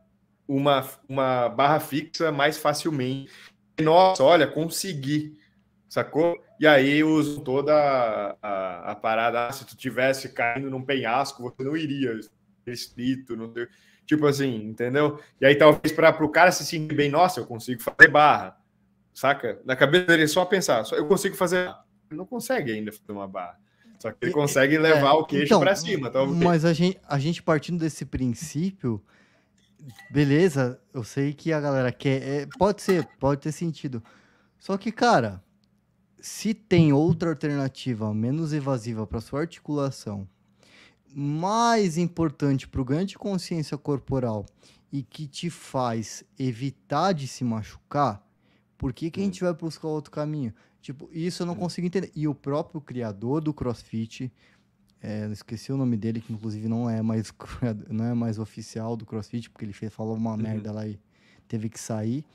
uma, uma barra fixa mais facilmente. E, nossa, olha, consegui, sacou? E aí usam toda a, a, a, parada. Ah, se tu tivesse caindo num penhasco, você não iria. escrito, não sei. Tipo assim, entendeu? E aí talvez para o cara se sentir bem, nossa, eu consigo fazer barra, saca? Na cabeça dele é só pensar, só eu consigo fazer. Ele não consegue ainda fazer uma barra. Só que ele consegue é, é, levar é, o queixo então, para cima, talvez. Então mas a gente, a gente partindo desse princípio, beleza, eu sei que a galera quer, é, pode ser, pode ter sentido. Só que, cara, se tem outra alternativa menos evasiva para sua articulação mais importante para o ganho de consciência corporal e que te faz evitar de se machucar, por que, que a gente hum. vai buscar outro caminho? Tipo, isso eu não hum. consigo entender. E o próprio criador do CrossFit, é, esqueci o nome dele, que inclusive não é mais, <laughs> não é mais oficial do CrossFit, porque ele fez, falou uma uhum. merda lá e teve que sair.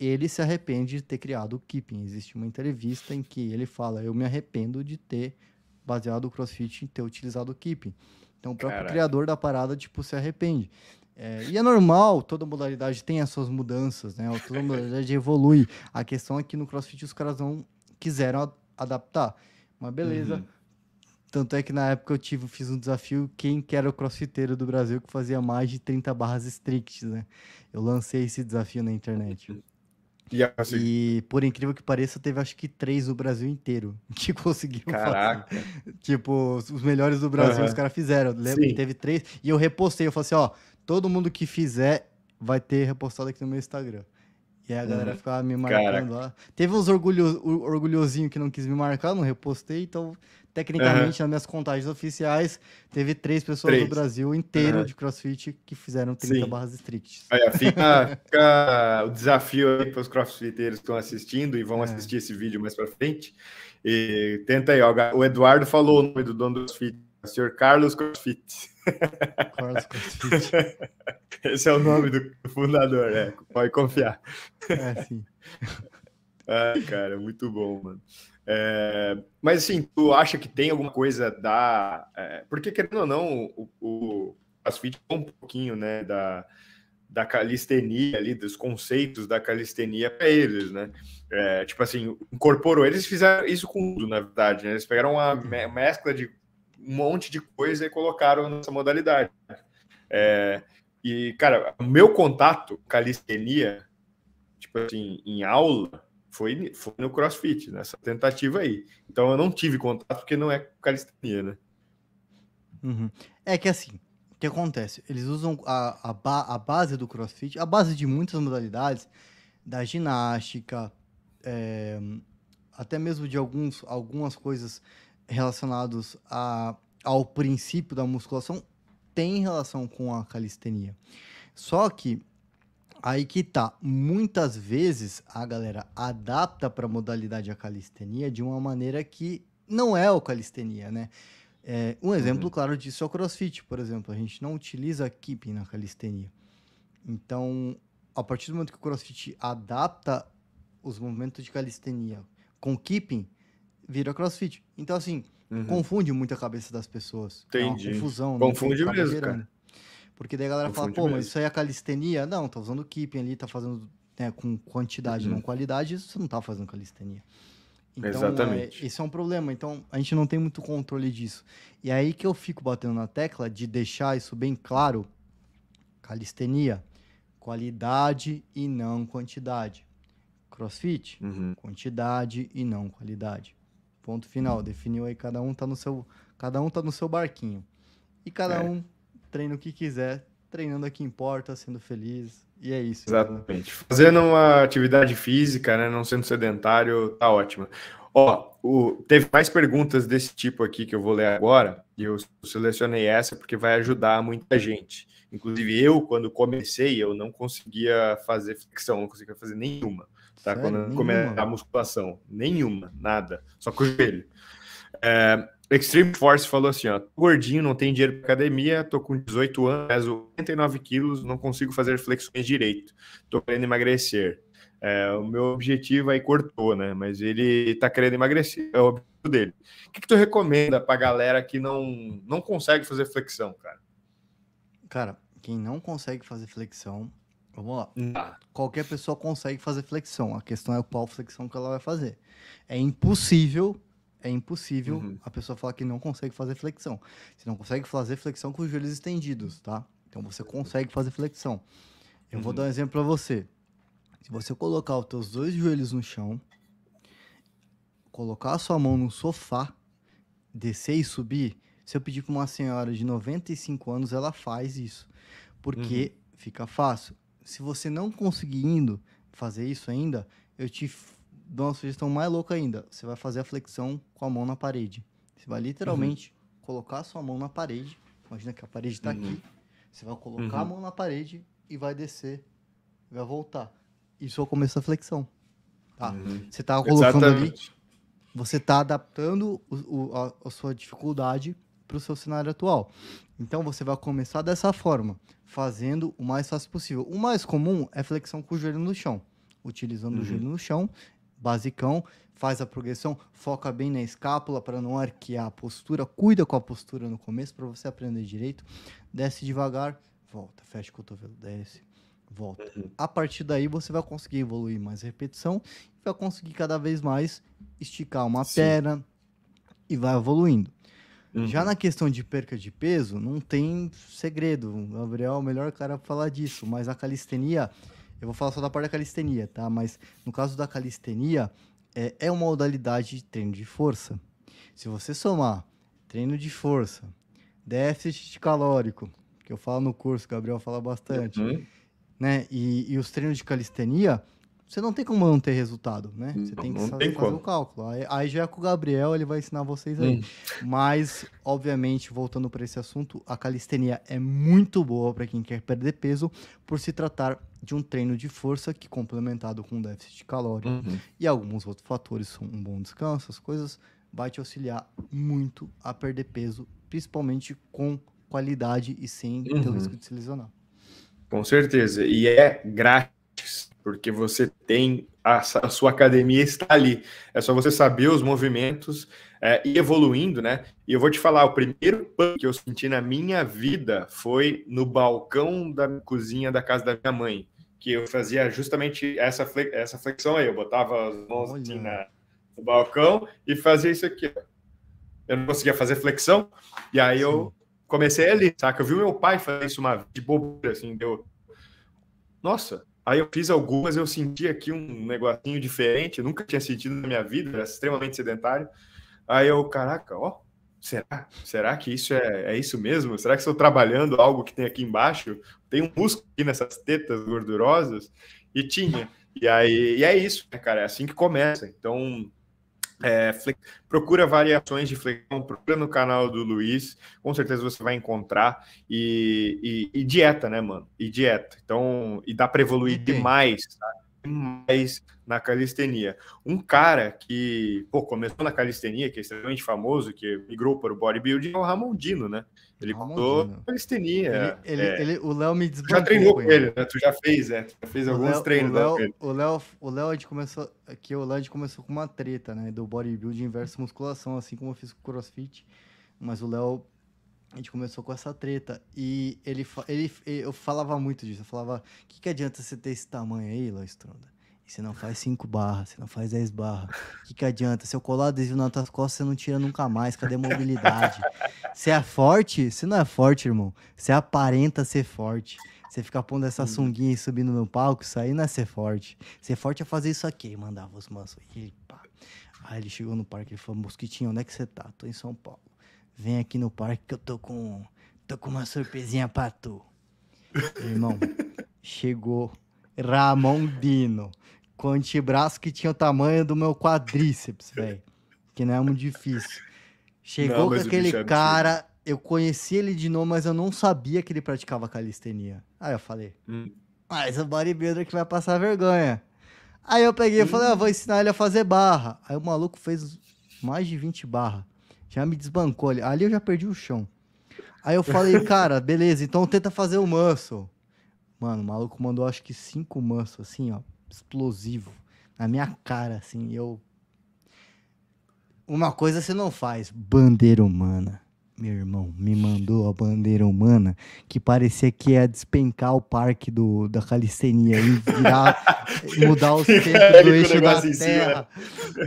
Ele se arrepende de ter criado o Keeping. Existe uma entrevista em que ele fala: Eu me arrependo de ter baseado o CrossFit em ter utilizado o Keeping. Então o próprio Caraca. criador da parada, tipo, se arrepende. É, e é normal, toda modalidade tem as suas mudanças, né? Toda modalidade evolui. A questão é que no CrossFit os caras não quiseram adaptar. Mas beleza. Uhum. Tanto é que na época eu tive, fiz um desafio quem que era o crossfiteiro do Brasil que fazia mais de 30 barras strict, né? Eu lancei esse desafio na internet. É assim. E, por incrível que pareça, teve acho que três do Brasil inteiro <laughs> que conseguiram Caraca. fazer. Tipo, os melhores do Brasil uhum. os caras fizeram. Lembra que teve três? E eu repostei, eu falei assim, ó, todo mundo que fizer vai ter repostado aqui no meu Instagram. E aí a galera uhum. ficava me marcando Caraca. lá. Teve uns orgulho, orgulhosinho que não quis me marcar, não repostei, então Tecnicamente, uhum. nas minhas contagens oficiais, teve três pessoas três. do Brasil inteiro uhum. de CrossFit que fizeram 30 Sim. barras stricts. Olha, fica, <laughs> fica o desafio aí para os crossfiteiros que estão assistindo e vão é. assistir esse vídeo mais para frente. E tenta aí, ó, o Eduardo falou o nome do dono do CrossFit, o senhor Carlos CrossFit. <laughs> Carlos CrossFit. <laughs> Esse é o nome do fundador, é. Pode confiar. É, sim. ah, cara, muito bom, mano. É, mas assim, tu acha que tem alguma coisa da. É, porque, querendo ou não, o, o CrossFit é um pouquinho né, da, da calistenia ali, dos conceitos da calistenia para eles, né? É, tipo assim, incorporou. Eles fizeram isso com tudo, na verdade. Né? Eles pegaram uma uhum. mescla de um monte de coisa e colocaram nessa modalidade. É, e, cara, meu contato calistenia, tipo assim, em aula, foi, foi no CrossFit, nessa né? tentativa aí. Então eu não tive contato porque não é calistenia, né? Uhum. É que assim, o que acontece? Eles usam a, a, ba, a, base do CrossFit, a base de muitas modalidades, da ginástica, é, até mesmo de alguns, algumas coisas relacionadas a, ao princípio da musculação, tem relação com a calistenia. Só que Aí que tá. Muitas vezes a galera adapta para a modalidade a calistenia de uma maneira que não é o calistenia, né? É, um exemplo uhum. claro disso é o crossfit, por exemplo. A gente não utiliza keeping na calistenia. Então, a partir do momento que o crossfit adapta os movimentos de calistenia com keeping, vira crossfit. Então, assim, uhum. confunde muito a cabeça das pessoas. Entendi. É confusão. Né? Confunde mesmo, cara. Porque daí a galera fala, pô, mas isso aí é calistenia? Não, tá usando keeping ali, tá fazendo né, com quantidade, uhum. não qualidade, isso não tá fazendo calistenia. Então, Exatamente. Isso é, é um problema. Então, a gente não tem muito controle disso. E aí que eu fico batendo na tecla de deixar isso bem claro: calistenia, qualidade e não quantidade. Crossfit, uhum. quantidade e não qualidade. Ponto final. Uhum. Definiu aí, cada um tá no seu, cada um tá no seu barquinho. E cada é. um treina o que quiser, treinando aqui importa, sendo feliz. E é isso. Exatamente. Né? Fazendo uma atividade física, né? Não sendo sedentário, tá ótimo. Ó, o, teve mais perguntas desse tipo aqui que eu vou ler agora, e eu selecionei essa porque vai ajudar muita gente. Inclusive, eu, quando comecei, eu não conseguia fazer ficção, não conseguia fazer nenhuma. Tá? Quando eu comecei a musculação. Nenhuma, nada. Só com o joelho. É, Extreme Force falou assim: ó, gordinho, não tem dinheiro pra academia, tô com 18 anos, peso 89 quilos, não consigo fazer flexões direito, tô querendo emagrecer. É, o meu objetivo aí cortou, né? Mas ele tá querendo emagrecer, é o objetivo dele. O que, que tu recomenda pra galera que não, não consegue fazer flexão, cara? Cara, quem não consegue fazer flexão, vamos lá. Ah. Qualquer pessoa consegue fazer flexão, a questão é qual flexão que ela vai fazer. É impossível é impossível uhum. a pessoa falar que não consegue fazer flexão. Você não consegue fazer flexão com os joelhos estendidos, tá? Então você consegue fazer flexão. Eu uhum. vou dar um exemplo para você. Se você colocar os seus dois joelhos no chão, colocar a sua mão no sofá, descer e subir, se eu pedir para uma senhora de 95 anos, ela faz isso. Porque uhum. fica fácil. Se você não conseguir indo fazer isso ainda, eu te dou uma sugestão mais louca ainda. Você vai fazer a flexão com a mão na parede. Você vai literalmente uhum. colocar a sua mão na parede. Imagina que a parede está uhum. aqui. Você vai colocar uhum. a mão na parede e vai descer. Vai voltar. Isso é o começo da flexão. Tá? Uhum. Você está colocando Exatamente. ali. Você está adaptando o, o, a, a sua dificuldade para o seu cenário atual. Então você vai começar dessa forma, fazendo o mais fácil possível. O mais comum é flexão com o joelho no chão, utilizando uhum. o joelho no chão basicão, faz a progressão, foca bem na escápula para não arquear a postura, cuida com a postura no começo para você aprender direito, desce devagar, volta, fecha o cotovelo, desce, volta. Uhum. A partir daí você vai conseguir evoluir mais repetição vai conseguir cada vez mais esticar uma Sim. perna e vai evoluindo. Uhum. Já na questão de perca de peso, não tem segredo. O Gabriel é o melhor cara para falar disso, mas a calistenia eu vou falar só da parte da calistenia, tá? Mas no caso da calistenia, é, é uma modalidade de treino de força. Se você somar treino de força, déficit calórico, que eu falo no curso, o Gabriel fala bastante, uhum. né? E, e os treinos de calistenia, você não tem como não ter resultado, né? Você não, tem que saber tem fazer o cálculo. Aí, aí, já é com o Gabriel, ele vai ensinar vocês aí. Hum. Mas, obviamente, voltando para esse assunto, a calistenia é muito boa para quem quer perder peso por se tratar de um treino de força que complementado com um déficit calórico uhum. e alguns outros fatores, um bom descanso, as coisas, vai te auxiliar muito a perder peso, principalmente com qualidade e sem uhum. ter o uhum. risco de se lesionar. Com certeza. E é grátis, porque você tem a, sua academia está ali. É só você saber os movimentos é, e evoluindo, né? E eu vou te falar, o primeiro punk que eu senti na minha vida foi no balcão da cozinha da casa da minha mãe que eu fazia justamente essa, essa flexão aí. Eu botava as mãos Olha. Assim na, no balcão e fazia isso aqui. Eu não conseguia fazer flexão. E aí Sim. eu comecei ali, saca? Eu vi meu pai fazer isso uma de bobeira, assim, deu. Nossa, Aí eu fiz algumas, eu senti aqui um negocinho diferente, nunca tinha sentido na minha vida, era extremamente sedentário. Aí eu, caraca, ó, será? Será que isso é, é isso mesmo? Será que estou trabalhando algo que tem aqui embaixo? Tem um músculo aqui nessas tetas gordurosas? E tinha. E aí e é isso, né, cara. É assim que começa. Então, é, flex... procura variações de flexão, procura no canal do Luiz, com certeza você vai encontrar. E, e, e dieta, né, mano? E dieta. Então, e dá para evoluir Entendi. demais, sabe? mais na calistenia. Um cara que pô, começou na calistenia, que é extremamente famoso, que migrou para o bodybuilding, é o Ramondino, né? Ele começou calistenia. Ele, ele, é. ele, o Léo me desbancou. já treinou com ele, né? Tu já fez, é. Tu já fez o alguns Léo, treinos o Léo, né? O Léo, o Léo, a gente começou. Aqui o Léo a gente começou com uma treta, né? Do bodybuilding versus musculação, assim como eu fiz com o CrossFit. Mas o Léo a gente começou com essa treta e ele, ele, eu falava muito disso. Eu falava: o que, que adianta você ter esse tamanho aí, lostronda E você não faz 5 barras, você não faz 10 barras. O que, que adianta? Se eu colar adesivo na tua costa, você não tira nunca mais. Cadê a mobilidade? Você é forte? Você não é forte, irmão. Você aparenta ser forte. Você fica pondo essa sunguinha e subindo no palco, isso aí não é ser forte. Ser forte é fazer isso aqui. mandava os mansos. Aí ele chegou no parque e falou: Mosquitinho, onde é que você tá? Tô em São Paulo vem aqui no parque que eu tô com, tô com uma surpresinha pra tu. Irmão, chegou Ramon Dino, com antebraço que tinha o tamanho do meu quadríceps, velho. Que não é muito difícil. Chegou não, com aquele é cara, eu conheci ele de novo mas eu não sabia que ele praticava calistenia. Aí eu falei, hum. mas ah, o bodybuilder que vai passar vergonha. Aí eu peguei e hum. falei, ah, vou ensinar ele a fazer barra. Aí o maluco fez mais de 20 barras. Já me desbancou ali. Ali eu já perdi o chão. Aí eu falei, <laughs> cara, beleza, então tenta fazer o muscle. Mano, o maluco mandou acho que cinco muscle, assim, ó, explosivo. Na minha cara, assim, eu. Uma coisa você não faz, bandeira humana meu irmão, me mandou a bandeira humana que parecia que ia despencar o parque do, da calistenia e virar, <laughs> mudar o centro do eixo da terra.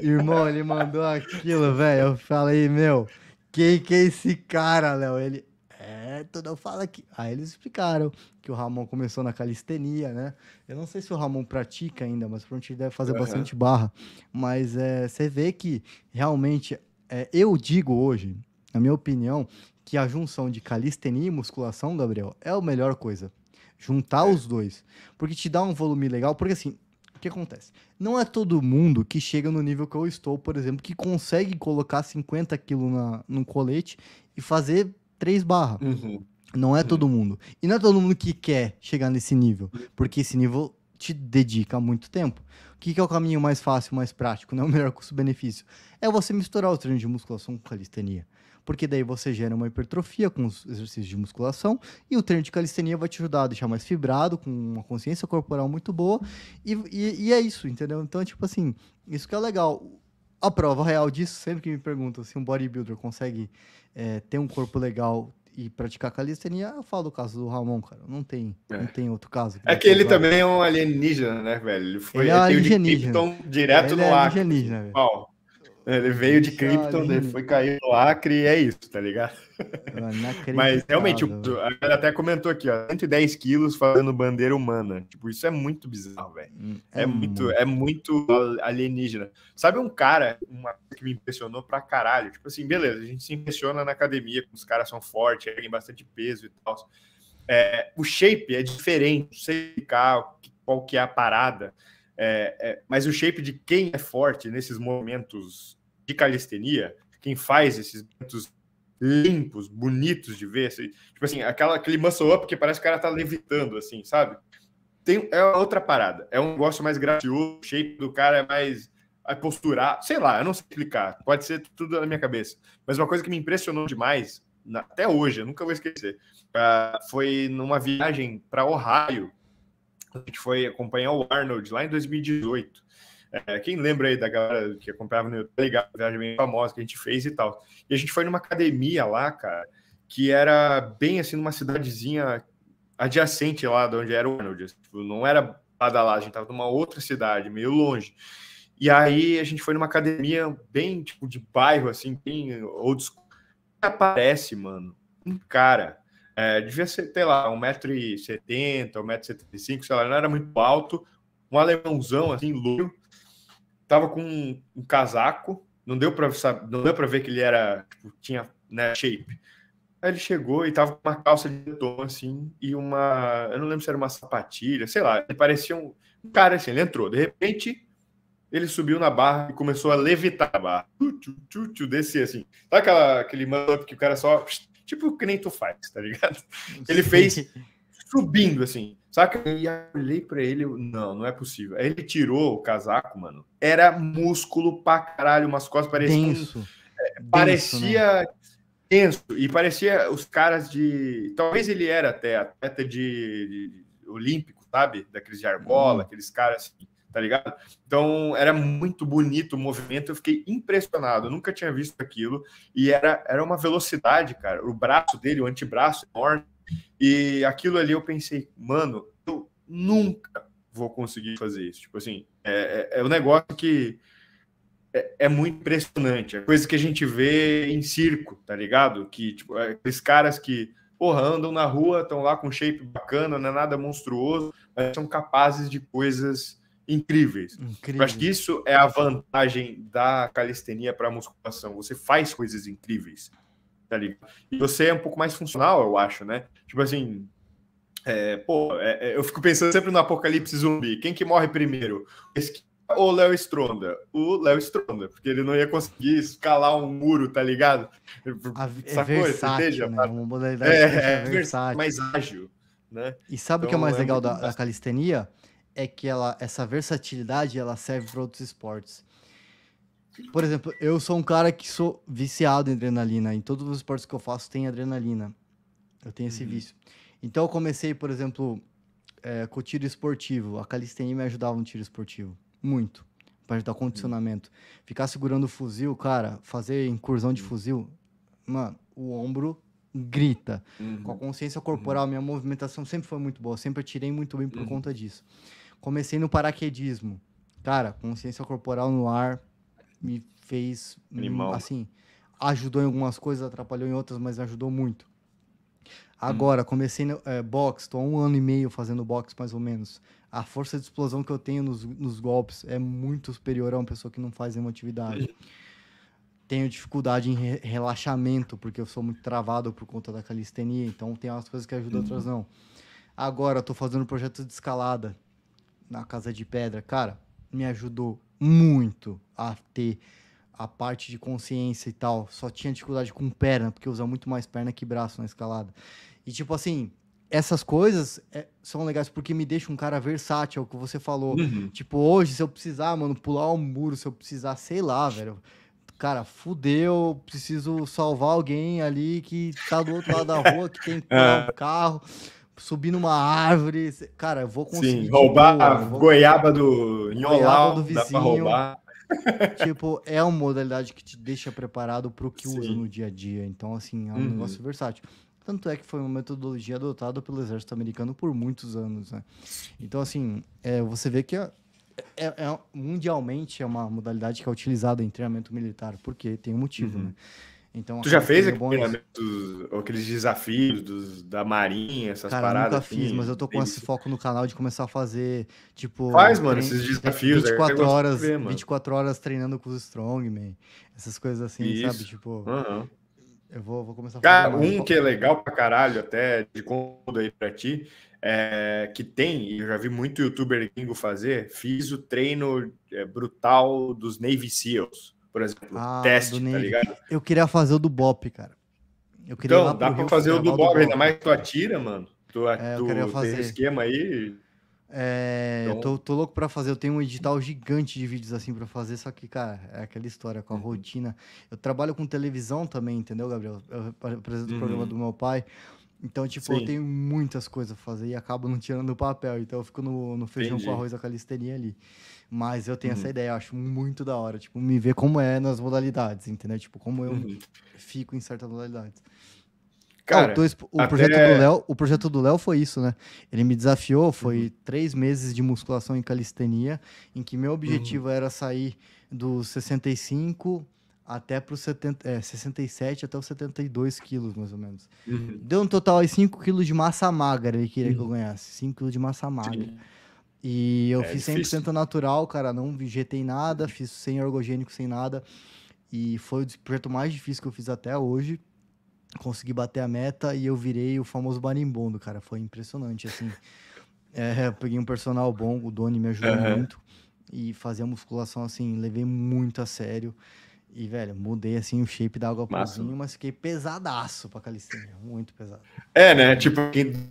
Irmão, ele mandou aquilo, velho. Eu falei, meu, quem que é esse cara, Léo? Ele, é, tudo eu fala que... Aí eles explicaram que o Ramon começou na calistenia, né? Eu não sei se o Ramon pratica ainda, mas pronto ele deve fazer uhum. bastante barra. Mas é, você vê que realmente... É, eu digo hoje, na minha opinião, que a junção de calistenia e musculação, Gabriel, é a melhor coisa. Juntar é. os dois. Porque te dá um volume legal. Porque assim, o que acontece? Não é todo mundo que chega no nível que eu estou, por exemplo, que consegue colocar 50 quilos num colete e fazer três barras. Uhum. Não é uhum. todo mundo. E não é todo mundo que quer chegar nesse nível. Porque esse nível te dedica muito tempo. O que, que, é o caminho mais fácil, mais prático, né? o melhor custo-benefício? É você misturar o treino de musculação com calistenia porque daí você gera uma hipertrofia com os exercícios de musculação e o treino de calistenia vai te ajudar a deixar mais fibrado, com uma consciência corporal muito boa, e, e, e é isso, entendeu? Então, é tipo assim, isso que é legal. A prova real disso, sempre que me perguntam se um bodybuilder consegue é, ter um corpo legal e praticar calistenia, eu falo o caso do Ramon, cara. Não tem, é. não tem outro caso. É que ele vai. também é um alienígena, né, velho? Ele foi ele é alienígena. Krypton, direto ele no é ar. Alienígena, velho. Oh, ele veio de Krypton, ele foi cair no Acre e é isso, tá ligado? Mas realmente, a galera até comentou aqui, ó, 110 quilos fazendo bandeira humana. Tipo, isso é muito bizarro, velho. Hum, é, é, muito, é muito alienígena. Sabe um cara, uma que me impressionou pra caralho? Tipo assim, beleza, a gente se impressiona na academia, os caras são fortes, têm bastante peso e tal. É, o shape é diferente, não sei explicar qual que é a parada. É, é, mas o shape de quem é forte nesses momentos de calistenia, quem faz esses eventos limpos, bonitos de ver, assim, tipo assim, aquela, aquele muscle up que parece que o cara tá levitando, assim, sabe? Tem, é outra parada, é um negócio mais gracioso, o shape do cara é mais a posturar, sei lá, eu não sei explicar, pode ser tudo na minha cabeça, mas uma coisa que me impressionou demais, na, até hoje, eu nunca vou esquecer, uh, foi numa viagem para Ohio, a gente foi acompanhar o Arnold lá em 2018, é, quem lembra aí da galera que acompanhava no YouTube, tá ligado, viagem bem famosa que a gente fez e tal. E a gente foi numa academia lá, cara, que era bem assim, numa cidadezinha adjacente lá de onde era o Arnold. Tipo, não era badalado, a gente tava numa outra cidade, meio longe. E aí a gente foi numa academia bem, tipo, de bairro, assim, bem old school. Aparece, mano, um cara é, devia ser, sei lá, 1,70m, 1,75m, sei lá, não era muito alto, um alemãozão, assim, loiro, tava com um, um casaco, não deu para não deu para ver que ele era, tipo, tinha, né, shape. Aí ele chegou e tava com uma calça de tom, assim, e uma. Eu não lembro se era uma sapatilha, sei lá. Ele parecia um. um cara assim, ele entrou. De repente, ele subiu na barra e começou a levitar a barra. Tchu, descer assim. Sabe aquela, aquele mano que o cara só. Tipo que nem tu faz, tá ligado? <laughs> Ele fez subindo, assim. Saca? E eu olhei pra ele, eu, não, não é possível. Aí ele tirou o casaco, mano. Era músculo pra caralho, umas costas pareciam. Denso. É, né? parecia né? tenso. E parecia os caras de. Talvez ele era até atleta de, de olímpico, sabe? Daqueles de argola, hum. aqueles caras assim, tá ligado? Então era muito bonito o movimento, eu fiquei impressionado, eu nunca tinha visto aquilo. E era, era uma velocidade, cara. O braço dele, o antebraço enorme e aquilo ali eu pensei, mano, eu nunca vou conseguir fazer isso. Tipo assim, é, é, é, um negócio que é, é, muito impressionante. É coisa que a gente vê em circo, tá ligado? Que, tipo, é, esses caras que, porra, andam na rua, estão lá com shape bacana, não é nada monstruoso, mas são capazes de coisas incríveis. Incrível. Eu acho que isso é a vantagem da calistenia para a musculação. Você faz coisas incríveis tá ligado? E você é um pouco mais funcional, eu acho, né? Tipo assim, é, pô, é, é eu fico pensando sempre no apocalipse zumbi. Quem que morre primeiro? Esse ou Léo Stronda? O Léo Stronda, porque ele não ia conseguir escalar um muro, tá ligado? A, é Sacou? É versátil, né? Uma modalidade é, é, é versátil. mais ágil, né? E sabe então, o que é então, mais legal da, da calistenia? É que ela, essa versatilidade ela serve para outros esportes. Por exemplo, eu sou um cara que sou viciado em adrenalina. Em todos os esportes que eu faço tem adrenalina. Eu tenho esse uhum. vício. Então eu comecei, por exemplo, é, com o tiro esportivo. A calistenia me ajudava no tiro esportivo. Muito. Pra ajudar condicionamento. Uhum. Ficar segurando o fuzil, cara, fazer incursão de uhum. fuzil, mano, o ombro grita. Uhum. Com a consciência corporal, uhum. minha movimentação sempre foi muito boa. sempre atirei muito bem por uhum. conta disso. Comecei no paraquedismo. Cara, consciência corporal no ar, me fez. Hum, Animal. Assim, ajudou em algumas coisas, atrapalhou em outras, mas ajudou muito. Hum. Agora, hum. comecei no, é, boxe, estou há um ano e meio fazendo boxe, mais ou menos. A força de explosão que eu tenho nos, nos golpes é muito superior a uma pessoa que não faz emotividade atividade. tenho dificuldade em re relaxamento, porque eu sou muito travado por conta da calistenia, então tem umas coisas que ajudam, outras uhum. não. Agora, estou fazendo projeto de escalada na Casa de Pedra. Cara, me ajudou muito a ter a parte de consciência e tal. Só tinha dificuldade com perna, porque usa muito mais perna que braço na escalada. E tipo assim, essas coisas é, são legais porque me deixa um cara versátil, é o que você falou. Uhum. Tipo, hoje, se eu precisar, mano, pular um muro, se eu precisar, sei lá, velho. Cara, fudeu, preciso salvar alguém ali que tá do outro lado da rua, que tem um <laughs> é. carro subir numa árvore. Cara, eu vou conseguir. Sim, tipo, roubar a vou... goiaba do Nholau, do vizinho. Dá pra roubar. <laughs> <laughs> tipo, é uma modalidade que te deixa preparado para o que usa no dia a dia. Então, assim, é um uhum. negócio versátil. Tanto é que foi uma metodologia adotada pelo exército americano por muitos anos, né? Então, assim, é, você vê que é, é, é mundialmente é uma modalidade que é utilizada em treinamento militar, porque tem um motivo, uhum. né? Então, tu já fez é aqueles desafios dos, da marinha, essas cara, paradas? Eu nunca fiz, assim, mas eu tô com esse foco no canal de começar a fazer, tipo... Faz, mano, esses desafios. 24, é, é horas, ver, 24 horas treinando com os Strongman, essas coisas assim, Isso. sabe? Tipo, uhum. eu vou, vou começar a fazer... Cara, um que é legal pra caralho até, de conta aí pra ti, é, que tem, eu já vi muito youtuber gringo fazer, fiz o treino é, brutal dos Navy Seals por exemplo, ah, teste, tá ligado? Eu queria fazer o do Bop, cara. Eu queria então, dá pra Rio fazer o do Bop, ainda mais tu atira, mano. Tu, é, tu, eu queria fazer. esquema aí. É, então... eu tô, tô, louco pra fazer. Eu tenho um edital gigante de vídeos assim pra fazer, só que, cara, é aquela história com a uhum. rotina. Eu trabalho com televisão também, entendeu, Gabriel? Eu apresento o programa uhum. do meu pai. Então, tipo, Sim. eu tenho muitas coisas a fazer e acabo não tirando do papel. Então, eu fico no, no feijão Entendi. com arroz, a calistenia ali. Mas eu tenho uhum. essa ideia, eu acho muito da hora. Tipo, me ver como é nas modalidades, entendeu? Tipo, como eu uhum. fico em certas modalidades. Cara, ah, dois, o, até... projeto do Léo, o projeto do Léo foi isso, né? Ele me desafiou, foi uhum. três meses de musculação em calistenia, em que meu uhum. objetivo era sair dos 65 até para os é, 67 até os 72 quilos, mais ou menos. Uhum. Deu um total aí 5 quilos de massa magra, ele queria uhum. que eu uhum. ganhasse. 5 quilos de massa magra. Sim. E eu é fiz 100% difícil. natural, cara, não injetei nada, fiz sem ergogênico, sem nada. E foi o projeto mais difícil que eu fiz até hoje. Consegui bater a meta e eu virei o famoso barimbondo, cara. Foi impressionante, assim. <laughs> é, peguei um personal bom, o Doni me ajudou uhum. muito. E fazia musculação, assim, levei muito a sério. E, velho, mudei assim o shape da água pozinho, mas fiquei pesadaço pra calistenia, muito pesado. É, né? Tipo,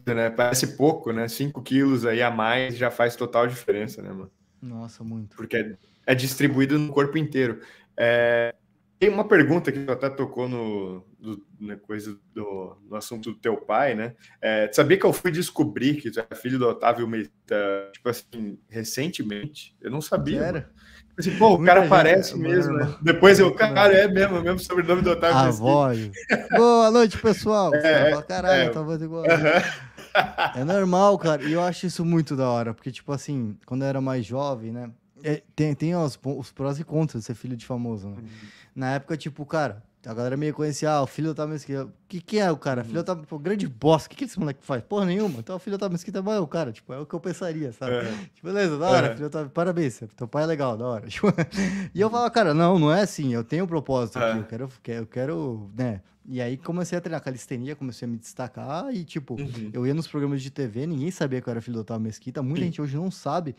né? Parece pouco, né? 5 quilos aí a mais já faz total diferença, né, mano? Nossa, muito. Porque é, é distribuído no corpo inteiro. É, tem uma pergunta que tu até tocou no, do, na né, coisa do, no assunto do teu pai, né? É, sabia que eu fui descobrir que tu é filho do Otávio Meita, tipo assim, recentemente? Eu não sabia. Era. Mano. Assim, Pô, o cara parece mesmo, né? Depois eu, cara, é mesmo, é mesmo sobrenome do Otávio. A voz. Boa noite, pessoal. É, Caralho, é. é igual. É normal, cara. E eu acho isso muito da hora, porque, tipo assim, quando eu era mais jovem, né? É, tem, tem os, os prós e contras de ser filho de famoso, né? Uhum. Na época, tipo, cara, a galera meio conhecia, ah, o filho da tá Mesquita. O que, que é o cara? Filho da tá, uhum. pô, grande bosta. O que, que esse moleque faz? Porra nenhuma. Então, o filho da tá Mesquita é o cara. Tipo, é o que eu pensaria, sabe? É. Tipo, beleza, da hora. É. Filho da... Parabéns, teu pai é legal, da hora. <laughs> Tipo, e eu falava, cara, não, não é assim. Eu tenho um propósito é. aqui. Eu quero, eu quero, né? E aí comecei a treinar calistenia, comecei a me destacar e, tipo, uhum. eu ia nos programas de TV, ninguém sabia que eu era filho do tal Mesquita, muita Sim. gente hoje não sabe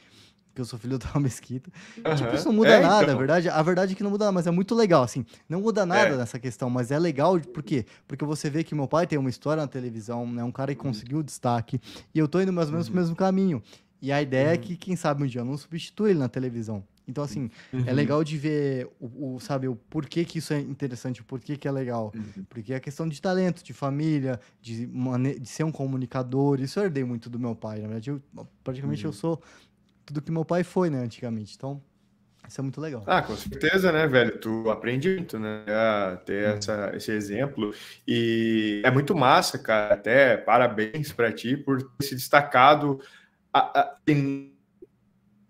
que eu sou filho <laughs> da mesquita. Uhum. Tipo, isso não muda é, nada, então. a verdade. A verdade é que não muda nada, mas é muito legal, assim. Não muda nada é. nessa questão, mas é legal, por quê? Porque você vê que meu pai tem uma história na televisão, é né, um cara que uhum. conseguiu destaque, e eu tô indo mais ou menos uhum. pro mesmo caminho. E a ideia é uhum. é que, quem sabe, um dia eu não substitui ele na televisão. Então, assim, é uhum. é legal de ver, o, o, sabe, o porquê que isso é interessante, o porquê que é legal. Uhum. Porque é questão de talento, de família, de, de ser um comunicador. Isso eu herdei muito do meu pai. Na verdade, eu, praticamente eu uhum. sou tudo que meu pai foi, né, antigamente. Então, isso é muito legal. Ah, com certeza, né, velho? Tu aprende muito, né? A ter hum. essa, esse exemplo. E é muito massa, cara. Até parabéns para ti por ter se destacado a, a, em,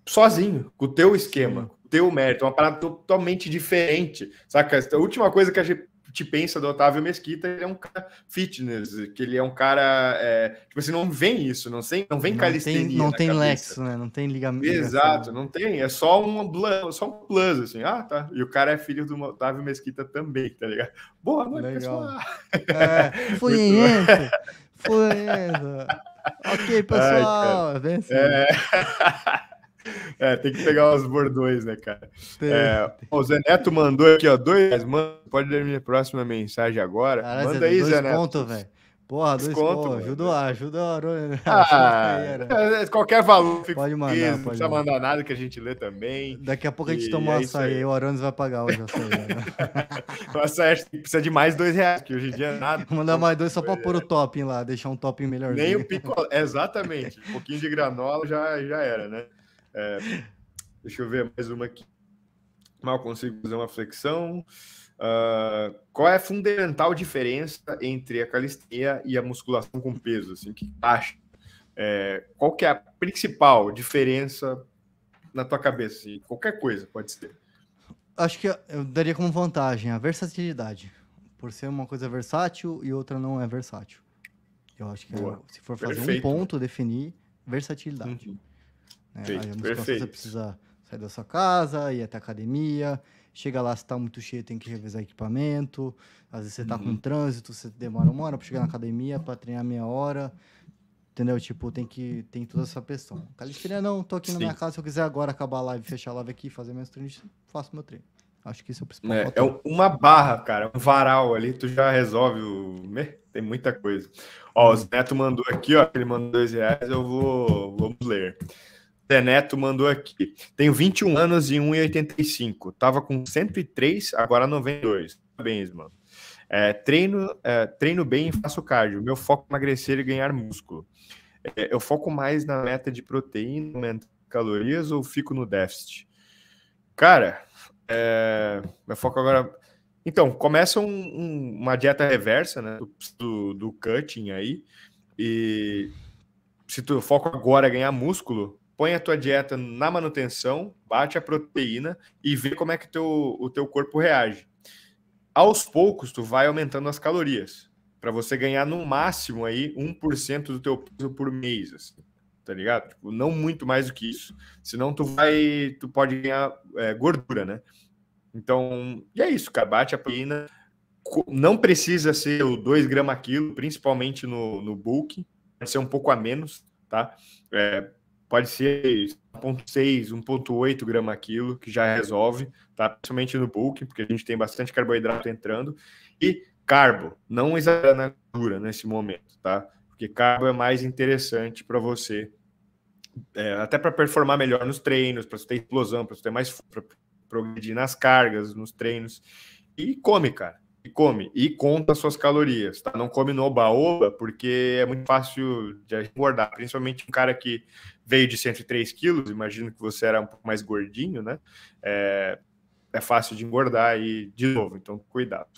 sozinho, com o teu esquema, com o teu mérito. É uma parada totalmente diferente, saca? A última coisa que a gente te pensa do Otávio Mesquita, ele é um cara fitness, que ele é um cara. É, tipo assim, não vem isso, não, sei, não vem não calistenia. Tem, não tem cabeça. lexo, né? Não tem ligamento. Né? Exato, não tem. É só um, plus, só um plus, assim. Ah, tá. E o cara é filho do Otávio Mesquita também, tá ligado? Boa noite, Legal. pessoal. É, <laughs> foi isso ok, <laughs> pessoal. Ai, é. <laughs> É, tem que pegar os bordões, né, cara? é, O Zé Neto mandou aqui, ó, dois. Mano, pode dar minha próxima mensagem agora. Caraca, Manda aí, Zé Neto. velho. Porra, dois Desconto, ajuda, ajuda a Arona. Né? Ah, <laughs> é, qualquer valor fica pode mandar, pode não precisa mandar. nada que a gente lê também. Daqui a pouco a gente e toma é açaí, aí. o Arones vai pagar hoje. o açaí né? <laughs> precisa de mais dois reais, que hoje em dia é nada. Mandar mais dois só pra pôr o topping lá, deixar um topping melhor. Nem o picolé, exatamente. Um pouquinho de granola já, já era, né? É, deixa eu ver mais uma aqui. Mal consigo fazer uma flexão. Uh, qual é a fundamental diferença entre a calistenia e a musculação com peso? Assim, que acha? É, qual que é a principal diferença na tua cabeça? Assim, qualquer coisa pode ser. Acho que eu daria como vantagem a versatilidade, por ser uma coisa versátil e outra não é versátil. Eu acho que é, se for fazer Perfeito. um ponto, definir versatilidade. Uhum. Né? Perfeito, Aí a musculação você precisa sair da sua casa, ir até a academia, chega lá, se tá muito cheio, tem que revisar equipamento. Às vezes você tá uhum. com trânsito, você demora uma hora para chegar na academia, para treinar meia hora. Entendeu? Tipo, tem que tem toda essa pressão. Calistenia não, tô aqui Sim. na minha casa, se eu quiser agora acabar a live, fechar a live aqui, fazer meus treinos, faço meu treino. Acho que isso é o principal. É, é, uma barra, cara, um varal ali, tu já resolve o. Né? Tem muita coisa. Ó, o Neto uhum. mandou aqui, ó, ele mandou dois reais, eu vou, vou ler. Deneto mandou aqui. Tenho 21 anos e 1,85. Tava com 103, agora 92. Parabéns, mano. É, treino, é, treino bem e faço cardio. Meu foco é emagrecer e ganhar músculo. É, eu foco mais na meta de proteína, aumento calorias ou fico no déficit? Cara, é, meu foco agora. Então, começa um, um, uma dieta reversa, né? Do, do cutting aí. E se tu foco agora é ganhar músculo, põe a tua dieta na manutenção, bate a proteína e vê como é que teu, o teu corpo reage. Aos poucos, tu vai aumentando as calorias, para você ganhar no máximo aí 1% do teu peso por mês, assim, tá ligado? Tipo, não muito mais do que isso, senão tu vai, tu pode ganhar é, gordura, né? Então, e é isso, cara, bate a proteína, não precisa ser o 2 gramas quilo, principalmente no, no bulk, pode ser um pouco a menos, tá? É, pode ser 1.6, 1.8 grama quilo, que já resolve, tá? Principalmente no bulk, porque a gente tem bastante carboidrato entrando. E carbo, não exagera na gordura nesse momento, tá? Porque carbo é mais interessante para você, é, até para performar melhor nos treinos, para você ter explosão, para você ter mais para progredir nas cargas, nos treinos. E come, cara. E come. E conta suas calorias, tá? Não come no oba-oba, porque é muito fácil de engordar, principalmente um cara que veio de 103 quilos, imagino que você era um pouco mais gordinho, né? É, é fácil de engordar e, de novo, então cuidado.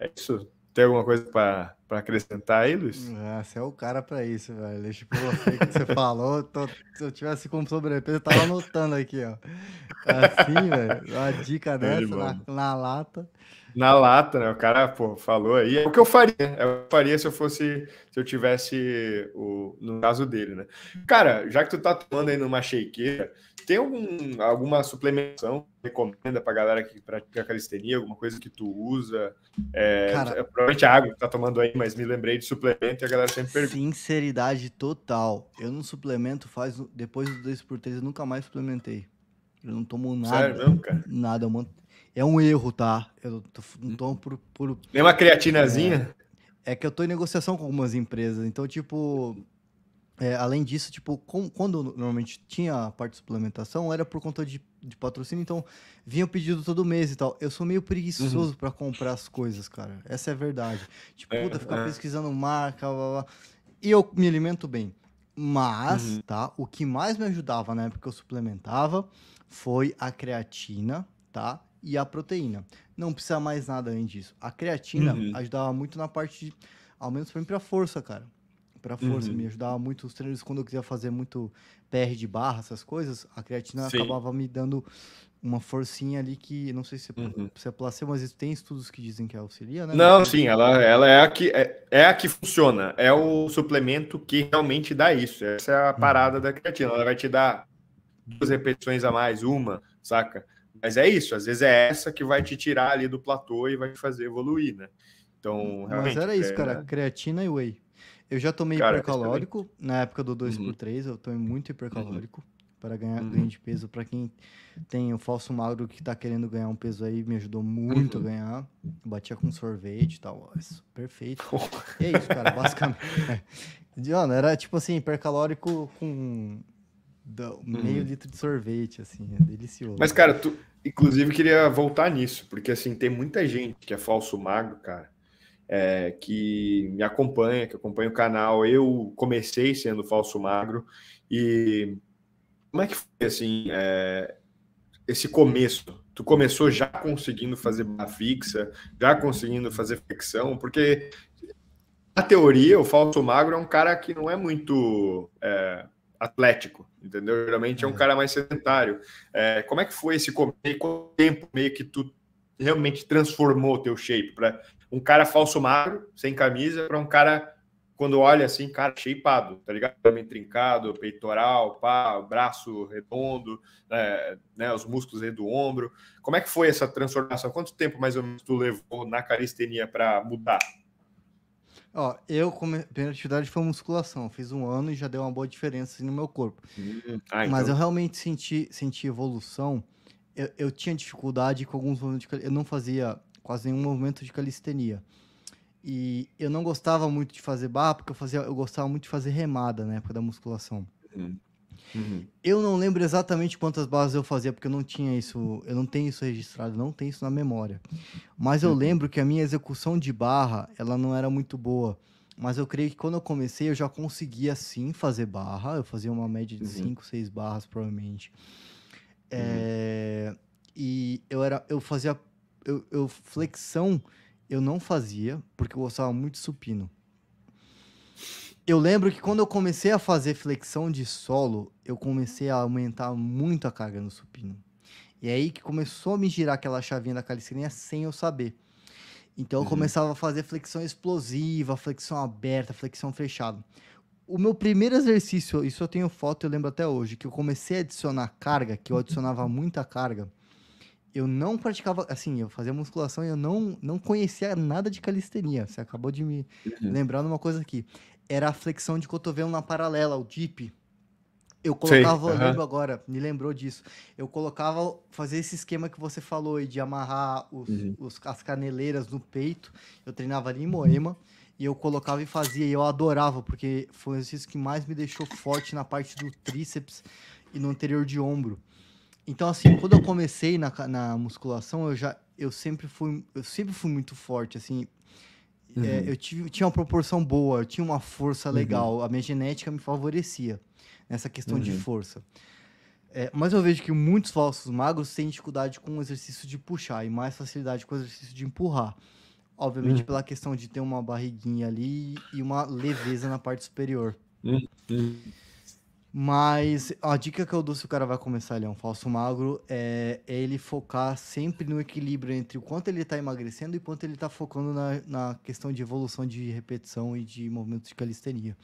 É isso. Tem alguma coisa para acrescentar aí, Luiz? Ah, você é o cara para isso, velho. Deixa eu você que você falou. Tô, se eu tivesse com sobrepeso, eu tava anotando aqui, ó. Tá assim, velho. Uma dica dessa é na, na lata. Na lata, né? O cara, pô, falou aí. É o que eu faria, é o que eu faria se eu fosse, se eu tivesse o, no caso dele, né? Cara, já que tu tá tomando aí numa shakeira, tem algum, alguma suplementação que recomenda pra galera que pratica calistenia, alguma coisa que tu usa? É, cara, é provavelmente a água que tá tomando aí, mas me lembrei de suplemento e a galera sempre pergunta. Sinceridade total. Eu não suplemento faz, depois dos 2x3 eu nunca mais suplementei. Eu não tomo nada. Sério não, cara? Nada, eu mando. É um erro, tá? Eu tô, não hum. tô por. por Nem uma creatinazinha? É, é, que eu tô em negociação com algumas empresas. Então, tipo. É, além disso, tipo, com, quando normalmente tinha a parte de suplementação, era por conta de, de patrocínio, então vinha o pedido todo mês e tal. Eu sou meio preguiçoso uhum. para comprar as coisas, cara. Essa é a verdade. Tipo, é, puta, ficar é. pesquisando marca, blá, blá. E eu me alimento bem. Mas, uhum. tá? O que mais me ajudava na né, época que eu suplementava foi a creatina, tá? e a proteína. Não precisa mais nada além disso. A creatina uhum. ajudava muito na parte de, ao menos para mim, para força, cara. Para força, uhum. me ajudava muito os treinos quando eu queria fazer muito PR de barra, essas coisas, a creatina Sim. acabava me dando uma forcinha ali que não sei se é, uhum. se é placebo, mas tem estudos que dizem que auxilia, né? Não, sim, ela, ela é a que é, é a que funciona, é o suplemento que realmente dá isso. Essa é a uhum. parada uhum. da creatina, ela vai te dar duas repetições a mais, uma, saca? Mas é isso, às vezes é essa que vai te tirar ali do platô e vai te fazer evoluir, né? Então, realmente. Mas era isso, é, cara, né? creatina e whey. Eu já tomei cara, hipercalórico na época do 2x3, uhum. eu tomei muito hipercalórico uhum. para ganhar uhum. ganho de peso. Para quem tem o falso magro que tá querendo ganhar um peso aí, me ajudou muito a uhum. ganhar. Batia com sorvete e tal, isso, perfeito. Oh. <laughs> E é isso, cara, basicamente. Diana, <laughs> é. era tipo assim, hipercalórico com do uhum. meio hum. litro de sorvete, assim, é delicioso. Mas, cara, tu, inclusive, queria voltar nisso, porque, assim, tem muita gente que é falso magro, cara, é, que me acompanha, que acompanha o canal. Eu comecei sendo falso magro e como é que foi, assim, é, esse começo? Tu começou já conseguindo fazer barra fixa, já conseguindo fazer flexão, porque... Na teoria, o falso magro é um cara que não é muito é, atlético, entendeu? Geralmente é um é. cara mais sedentário. É, como é que foi esse começo? Quanto tempo meio que tu realmente transformou o teu shape para um cara falso magro, sem camisa, para um cara quando olha assim, cara, shapeado, tá ligado? Também trincado, peitoral, pá, braço redondo, é, né, os músculos aí do ombro. Como é que foi essa transformação? Quanto tempo mais ou menos tu levou na calistenia para mudar? Ó, eu, come... primeira atividade foi musculação. Fiz um ano e já deu uma boa diferença assim, no meu corpo. Hum, ah, Mas então. eu realmente senti, senti evolução. Eu, eu tinha dificuldade com alguns movimentos de cal... Eu não fazia quase nenhum movimento de calistenia. E eu não gostava muito de fazer barra, porque eu, fazia, eu gostava muito de fazer remada na época da musculação. Hum. Uhum. Eu não lembro exatamente quantas barras eu fazia, porque eu não tinha isso, eu não tenho isso registrado, não tenho isso na memória. Mas eu uhum. lembro que a minha execução de barra, ela não era muito boa. Mas eu creio que quando eu comecei, eu já conseguia sim fazer barra. Eu fazia uma média de 5, uhum. 6 barras, provavelmente. Uhum. É... E eu era. Eu fazia. eu, eu flexão eu não fazia, porque eu gostava muito supino. Eu lembro que quando eu comecei a fazer flexão de solo, eu comecei a aumentar muito a carga no supino. E é aí que começou a me girar aquela chavinha da calistenia sem eu saber. Então eu uhum. começava a fazer flexão explosiva, flexão aberta, flexão fechada. O meu primeiro exercício, isso eu tenho foto, eu lembro até hoje, que eu comecei a adicionar carga, que eu adicionava <laughs> muita carga. Eu não praticava, assim, eu fazia musculação e eu não, não conhecia nada de calistenia. Você acabou de me uhum. lembrar de uma coisa aqui era a flexão de cotovelo na paralela, o dip. Eu colocava, Sei, uh -huh. lembro agora, me lembrou disso. Eu colocava, fazer esse esquema que você falou aí, de amarrar os, uhum. os, as caneleiras no peito. Eu treinava ali em Moema. Uhum. E eu colocava e fazia, e eu adorava, porque foi isso que mais me deixou forte na parte do tríceps e no anterior de ombro. Então, assim, quando eu comecei na, na musculação, eu já eu sempre fui eu sempre fui muito forte, assim, é, uhum. É, eu tive, tinha uma proporção boa, eu tinha uma força uhum. legal, uhum. a minha genética me favorecia nessa questão uhum. de força. É, mas eu vejo que muitos falsos magros têm dificuldade com o exercício de puxar e mais facilidade com o exercício de empurrar. Obviamente, uhum. pela questão de ter uma barriguinha ali e uma leveza na parte superior. Uhum. Mas a dica que eu dou se o cara vai começar ele é um falso magro é, ele focar sempre no equilíbrio entre o quanto ele está emagrecendo e quanto ele está focando na, na questão de evolução de repetição e de movimentos de calistenia.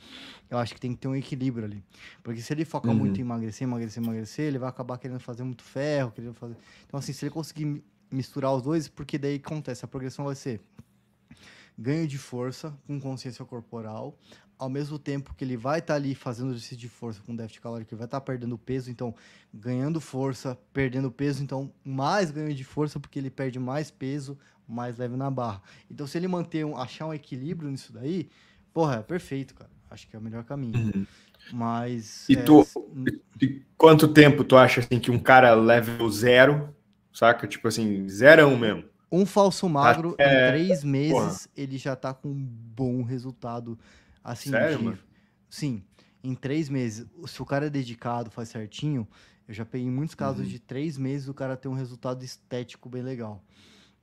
Eu acho que tem que ter um equilíbrio ali. Porque se ele foca uhum. muito em emagrecer, emagrecer, emagrecer, ele vai acabar querendo fazer muito ferro, querendo fazer. Então, assim, se ele conseguir misturar os dois, porque daí acontece, a progressão vai ser ganho de força com consciência corporal, ao mesmo tempo que ele vai estar tá ali fazendo exercício de força com déficit calórico, ele vai estar tá perdendo peso, então ganhando força, perdendo peso, então mais ganho de força porque ele perde mais peso, mais leve na barra. Então se ele manter um, achar um equilíbrio nisso daí, porra, é perfeito, cara. Acho que é o melhor caminho. Uhum. Mas e é... tu, e quanto tempo tu acha assim que um cara level zero, saca, tipo assim, zero um mesmo? Um falso magro, Até... Tá, em é, três meses, porra. ele já tá com um bom resultado Assim, Sério, de, Sim. Em três meses, se o cara é dedicado, faz certinho, eu já peguei muitos casos uhum. de três meses o cara tem um resultado estético bem legal.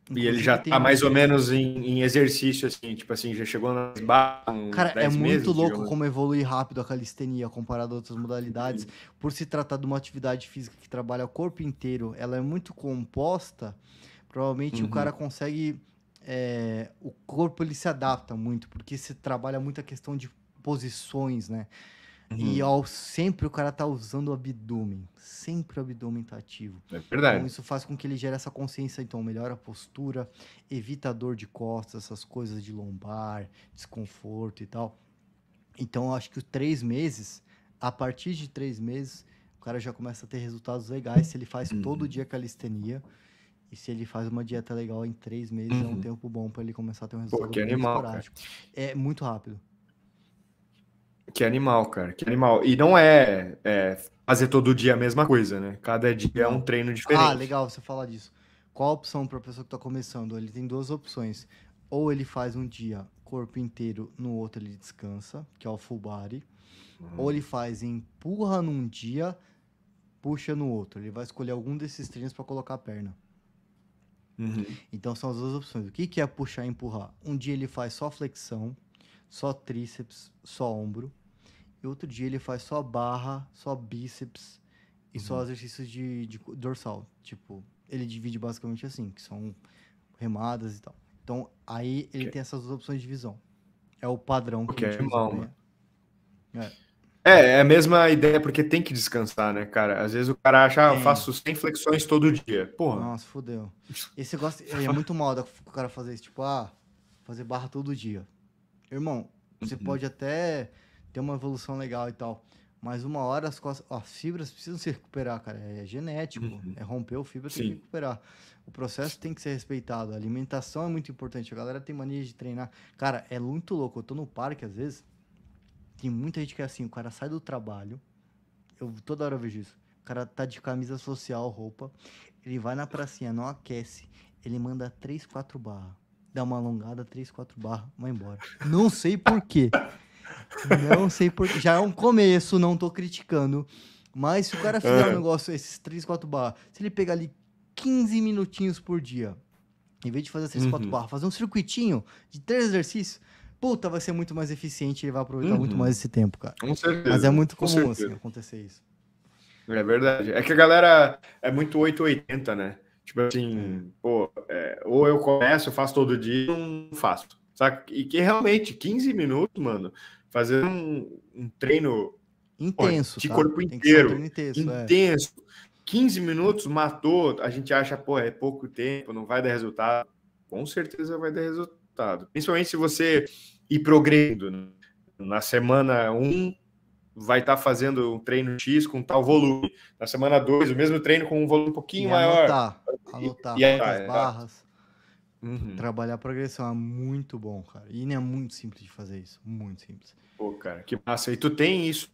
Inclusive, e ele já tá mais ou menos em, em, exercício, assim, tipo assim, já chegou nas barras. Cara, é muito meses, louco como assim. evolui rápido a calistenia comparado a outras modalidades. Sim. Uhum. Por se tratar de uma atividade física que trabalha o corpo inteiro, ela é muito composta, provavelmente uhum. o cara consegue é, o corpo ele se adapta muito, porque se trabalha muito a questão de posições, né? Uhum. E ao, sempre o cara tá usando o abdômen. Sempre o abdômen tá ativo. É verdade. Então isso faz com que ele gere essa consciência, então melhora a postura, evita a dor de costas, essas coisas de lombar, desconforto e tal. Então eu acho que os três meses, a partir de três meses, o cara já começa a ter resultados legais se ele faz uhum. todo dia calistenia. E se ele faz uma dieta legal em três meses, uhum. é um uhum. tempo bom para ele começar a ter um resultado Pô, que animal, cara. É muito rápido. Que animal, cara. Que animal. E não é, é, fazer todo dia a mesma coisa, né? Cada dia é um treino diferente. Ah, legal você falar disso. Qual a opção para a pessoa que está começando? Ele tem duas opções. Ou ele faz um dia corpo inteiro, no outro ele descansa, que é o full body. Uhum. Ou ele faz empurra num dia, puxa no outro. Ele vai escolher algum desses treinos para colocar a perna. Uhum. Então são as duas opções. O que, que é puxar e empurrar? Um dia ele faz só flexão, só tríceps, só ombro. E outro dia ele faz só barra, só bíceps e uhum. só exercícios de, de dorsal. Tipo, ele divide basicamente assim, que são remadas e tal. Então aí ele okay. tem essas duas opções de divisão. É o padrão que okay, a gente é. É, é a mesma ideia, porque tem que descansar, né, cara? Às vezes o cara acha, ah, eu faço 100 flexões todo dia. Porra. Nossa, fodeu. Esse negócio É muito moda o cara fazer isso, tipo, ah, fazer barra todo dia. Irmão, você uhum. pode até ter uma evolução legal e tal. Mas uma hora as, costas, fibras precisam se recuperar, cara. É genético. Uhum. É romper o fibra, tem que recuperar. O processo tem que ser respeitado. A alimentação é muito importante. A galera tem mania de treinar. Cara, é muito louco. Eu tô no parque, às vezes tem muita gente que é assim, o cara sai do trabalho, eu toda hora vejo isso. O cara tá de camisa social, roupa, ele vai na pracinha, não aquece, ele manda 3, 4 barra. Dá uma alongada, 3, 4 barra, vai embora. Não sei por quê. Não sei por quê. Já é um começo, não tô criticando. Mas se o cara fizer é. um negócio, esses 3, 4 barra, se ele pegar ali 15 minutinhos por dia, em vez de fazer esses uhum. 4 barra, fazer um circuitinho de três exercícios, puta, vai ser muito mais eficiente e vai aproveitar uhum. muito mais esse tempo, cara. Com certeza. Mas é muito comum, assim, acontecer isso. É verdade. É que a galera é muito 880, né? Tipo assim, é. pô, é, ou eu começo, eu faço todo dia, não faço. Saca? E que realmente, 15 minutos, mano, fazer um, um treino intenso pô, de tá? corpo inteiro. Um intenso. intenso. É. 15 minutos matou, a gente acha, pô, é pouco tempo, não vai dar resultado. Com certeza vai dar resultado. Principalmente se você e progredindo. Né? Na semana 1, um, vai estar tá fazendo um treino X com tal volume. Na semana 2, o mesmo treino com um volume um pouquinho e maior. Anotar, anotar, e, e as é, barras. É. Uhum. Trabalhar a progressão é muito bom, cara. E é muito simples de fazer isso, muito simples. Pô, cara, que massa. E tu tem isso,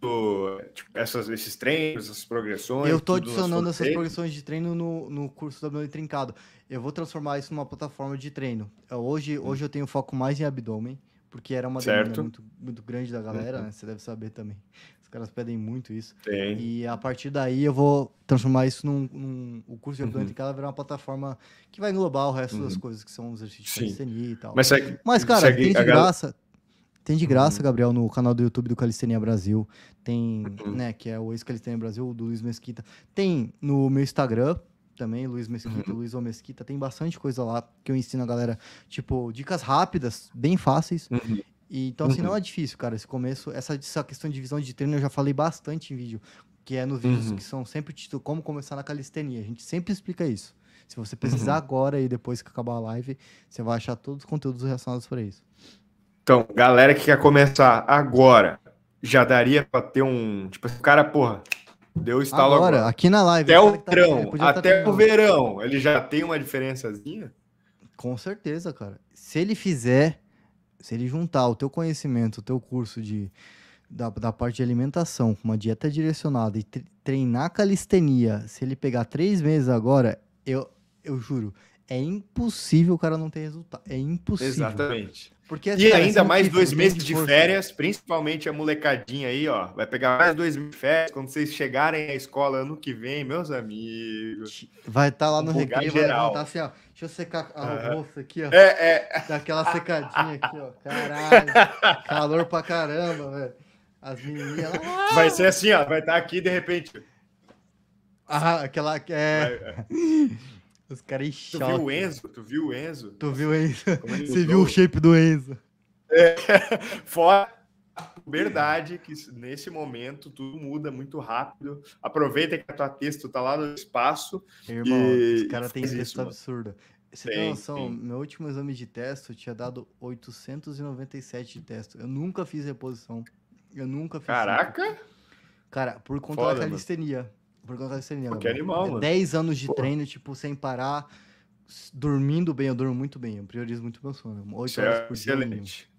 tipo, essas, esses treinos, essas progressões? Eu tô adicionando essas treino. progressões de treino no, no curso da abdômen trincado. Eu vou transformar isso numa plataforma de treino. É, hoje, hum. hoje eu tenho foco mais em abdômen. Porque era uma demanda muito, muito grande da galera, uhum. né? Você deve saber também. Os caras pedem muito isso. Tem. E a partir daí eu vou transformar isso num. num o curso de uhum. ortodôntica vai virar uma plataforma que vai englobar o resto uhum. das coisas que são os exercícios Sim. de calistenia e tal. Mas, Mas cara, segue, tem de graça. Gal... Tem de graça, uhum. Gabriel, no canal do YouTube do Calistenia Brasil. Tem, uhum. né, que é o ex-Calistenia Brasil, do Luiz Mesquita. Tem no meu Instagram, também, Luiz Mesquita, uhum. Luiz Mesquita, tem bastante coisa lá que eu ensino a galera, tipo, dicas rápidas, bem fáceis. Uhum. E, então, assim, uhum. não é difícil, cara, esse começo, essa, essa questão de visão de treino eu já falei bastante em vídeo, que é nos vídeos uhum. que são sempre título como começar na calistenia, a gente sempre explica isso. Se você uhum. precisar agora e depois que acabar a live, você vai achar todos os conteúdos relacionados para isso. Então, galera que quer começar agora, já daria para ter um, tipo, esse cara, porra, Deu estalo agora. agora. aqui na live. Até o verão tá, até o verão. Ele já tem uma diferençazinha? Com certeza, cara. Se ele fizer, se ele juntar o teu conhecimento, o teu curso de, da, da parte de alimentação com uma dieta direcionada e treinar calistenia, se ele pegar três meses agora, eu, eu juro, é impossível o cara não ter resultado. É impossível. Exatamente. Porque, e ainda mais dois meses de férias, principalmente a molecadinha aí, ó. Vai pegar mais dois meses de férias quando vocês chegarem à escola ano que vem, meus amigos. Vai estar tá lá no recreio, vai levantar assim, ó. Deixa eu secar a uhum. bolsa aqui, ó. É, é. Daquela secadinha aqui, ó. <laughs> Caralho. calor pra caramba, velho. As meninas. Vai ser assim, ó. Vai estar tá aqui de repente. Ah, aquela. É... Vai, é. <laughs> Os caras em choque. Tu viu o Enzo? Tu viu o Enzo? Tu viu o Enzo? Você viu o shape do Enzo? É. <laughs> Fora a verdade que nesse momento tudo muda muito rápido. Aproveita que a tua texto tá lá no espaço. Irmão, e... os caras têm texto mano. absurdo. Você tem, tem noção, tem. meu último exame de teste tinha dado 897 de teste. Eu nunca fiz reposição. Eu nunca fiz. Caraca! Cara, por conta Foda, da calistenia. Mano. Por causa Programação Que animal, é mano. 10 anos de Pô. treino, tipo, sem parar, dormindo bem, eu durmo muito bem, eu priorizo muito meu sono. 8 Isso horas é dia. Excelente.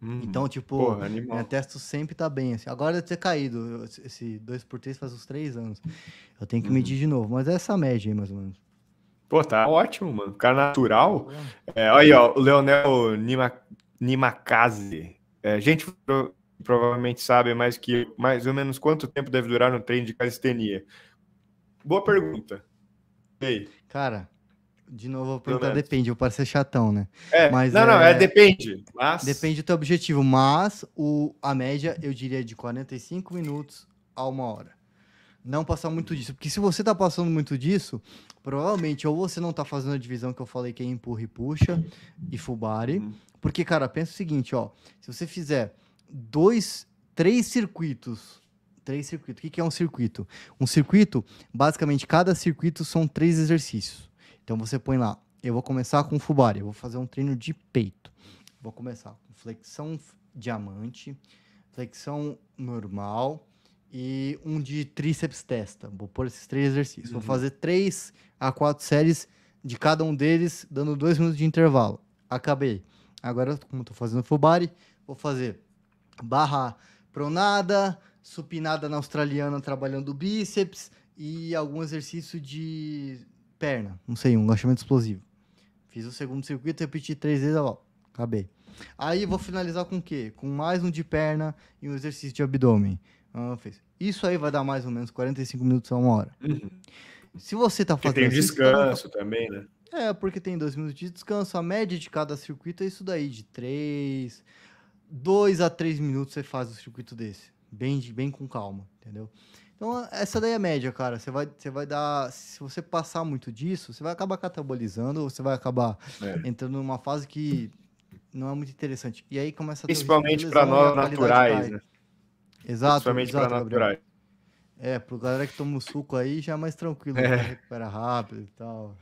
Hum. Então, tipo, Porra, minha testo sempre tá bem. Assim. Agora deve ter caído. Esse 2x3 faz uns 3 anos. Eu tenho que medir uhum. de novo. Mas é essa média aí, mais ou menos. Pô, tá ótimo, mano. O cara natural. Tá é, aí, ó, o Leonel Nima, Nimakaze. É, gente, provavelmente sabe mais que mais ou menos quanto tempo deve durar um treino de calistenia. Boa pergunta. E Cara, de novo, a pergunta depende, eu ser chatão, né? É, mas, não, é, não, é depende. Mas... Depende do teu objetivo, mas o, a média eu diria de 45 minutos a uma hora. Não passar muito disso, porque se você tá passando muito disso, provavelmente ou você não tá fazendo a divisão que eu falei que é empurra e puxa e fubare hum. porque, cara, pensa o seguinte, ó, se você fizer dois, três circuitos Três circuitos. O que é um circuito? Um circuito, basicamente, cada circuito são três exercícios. Então você põe lá, eu vou começar com Fubari, eu vou fazer um treino de peito. Vou começar com flexão diamante, flexão normal e um de tríceps testa. Vou pôr esses três exercícios. Uhum. Vou fazer três a quatro séries de cada um deles, dando dois minutos de intervalo. Acabei. Agora, como estou fazendo Fubari, vou fazer barra pronada, supinada na australiana trabalhando bíceps e algum exercício de perna, não sei, um agachamento explosivo. Fiz o segundo circuito, repeti três vezes, ó, acabei. Aí vou finalizar com o quê? Com mais um de perna e um exercício de abdômen. Ah, fez. Isso aí vai dar mais ou menos 45 minutos a uma hora. Uhum. Se você tá fazendo. Porque tem descanso isso, também, né? É, porque tem dois minutos de descanso. A média de cada circuito é isso daí, de três. Dois a três minutos você faz o circuito desse. Bem, bem com calma, entendeu? Então, essa daí é a média, cara. Você vai, você vai dar. Se você passar muito disso, você vai acabar catabolizando, você vai acabar é. entrando numa fase que não é muito interessante. E aí começa a Principalmente para nós naturais, né? Exato. Principalmente para naturais. É, pro galera que toma o suco aí já é mais tranquilo, é. Né? recupera rápido e tal.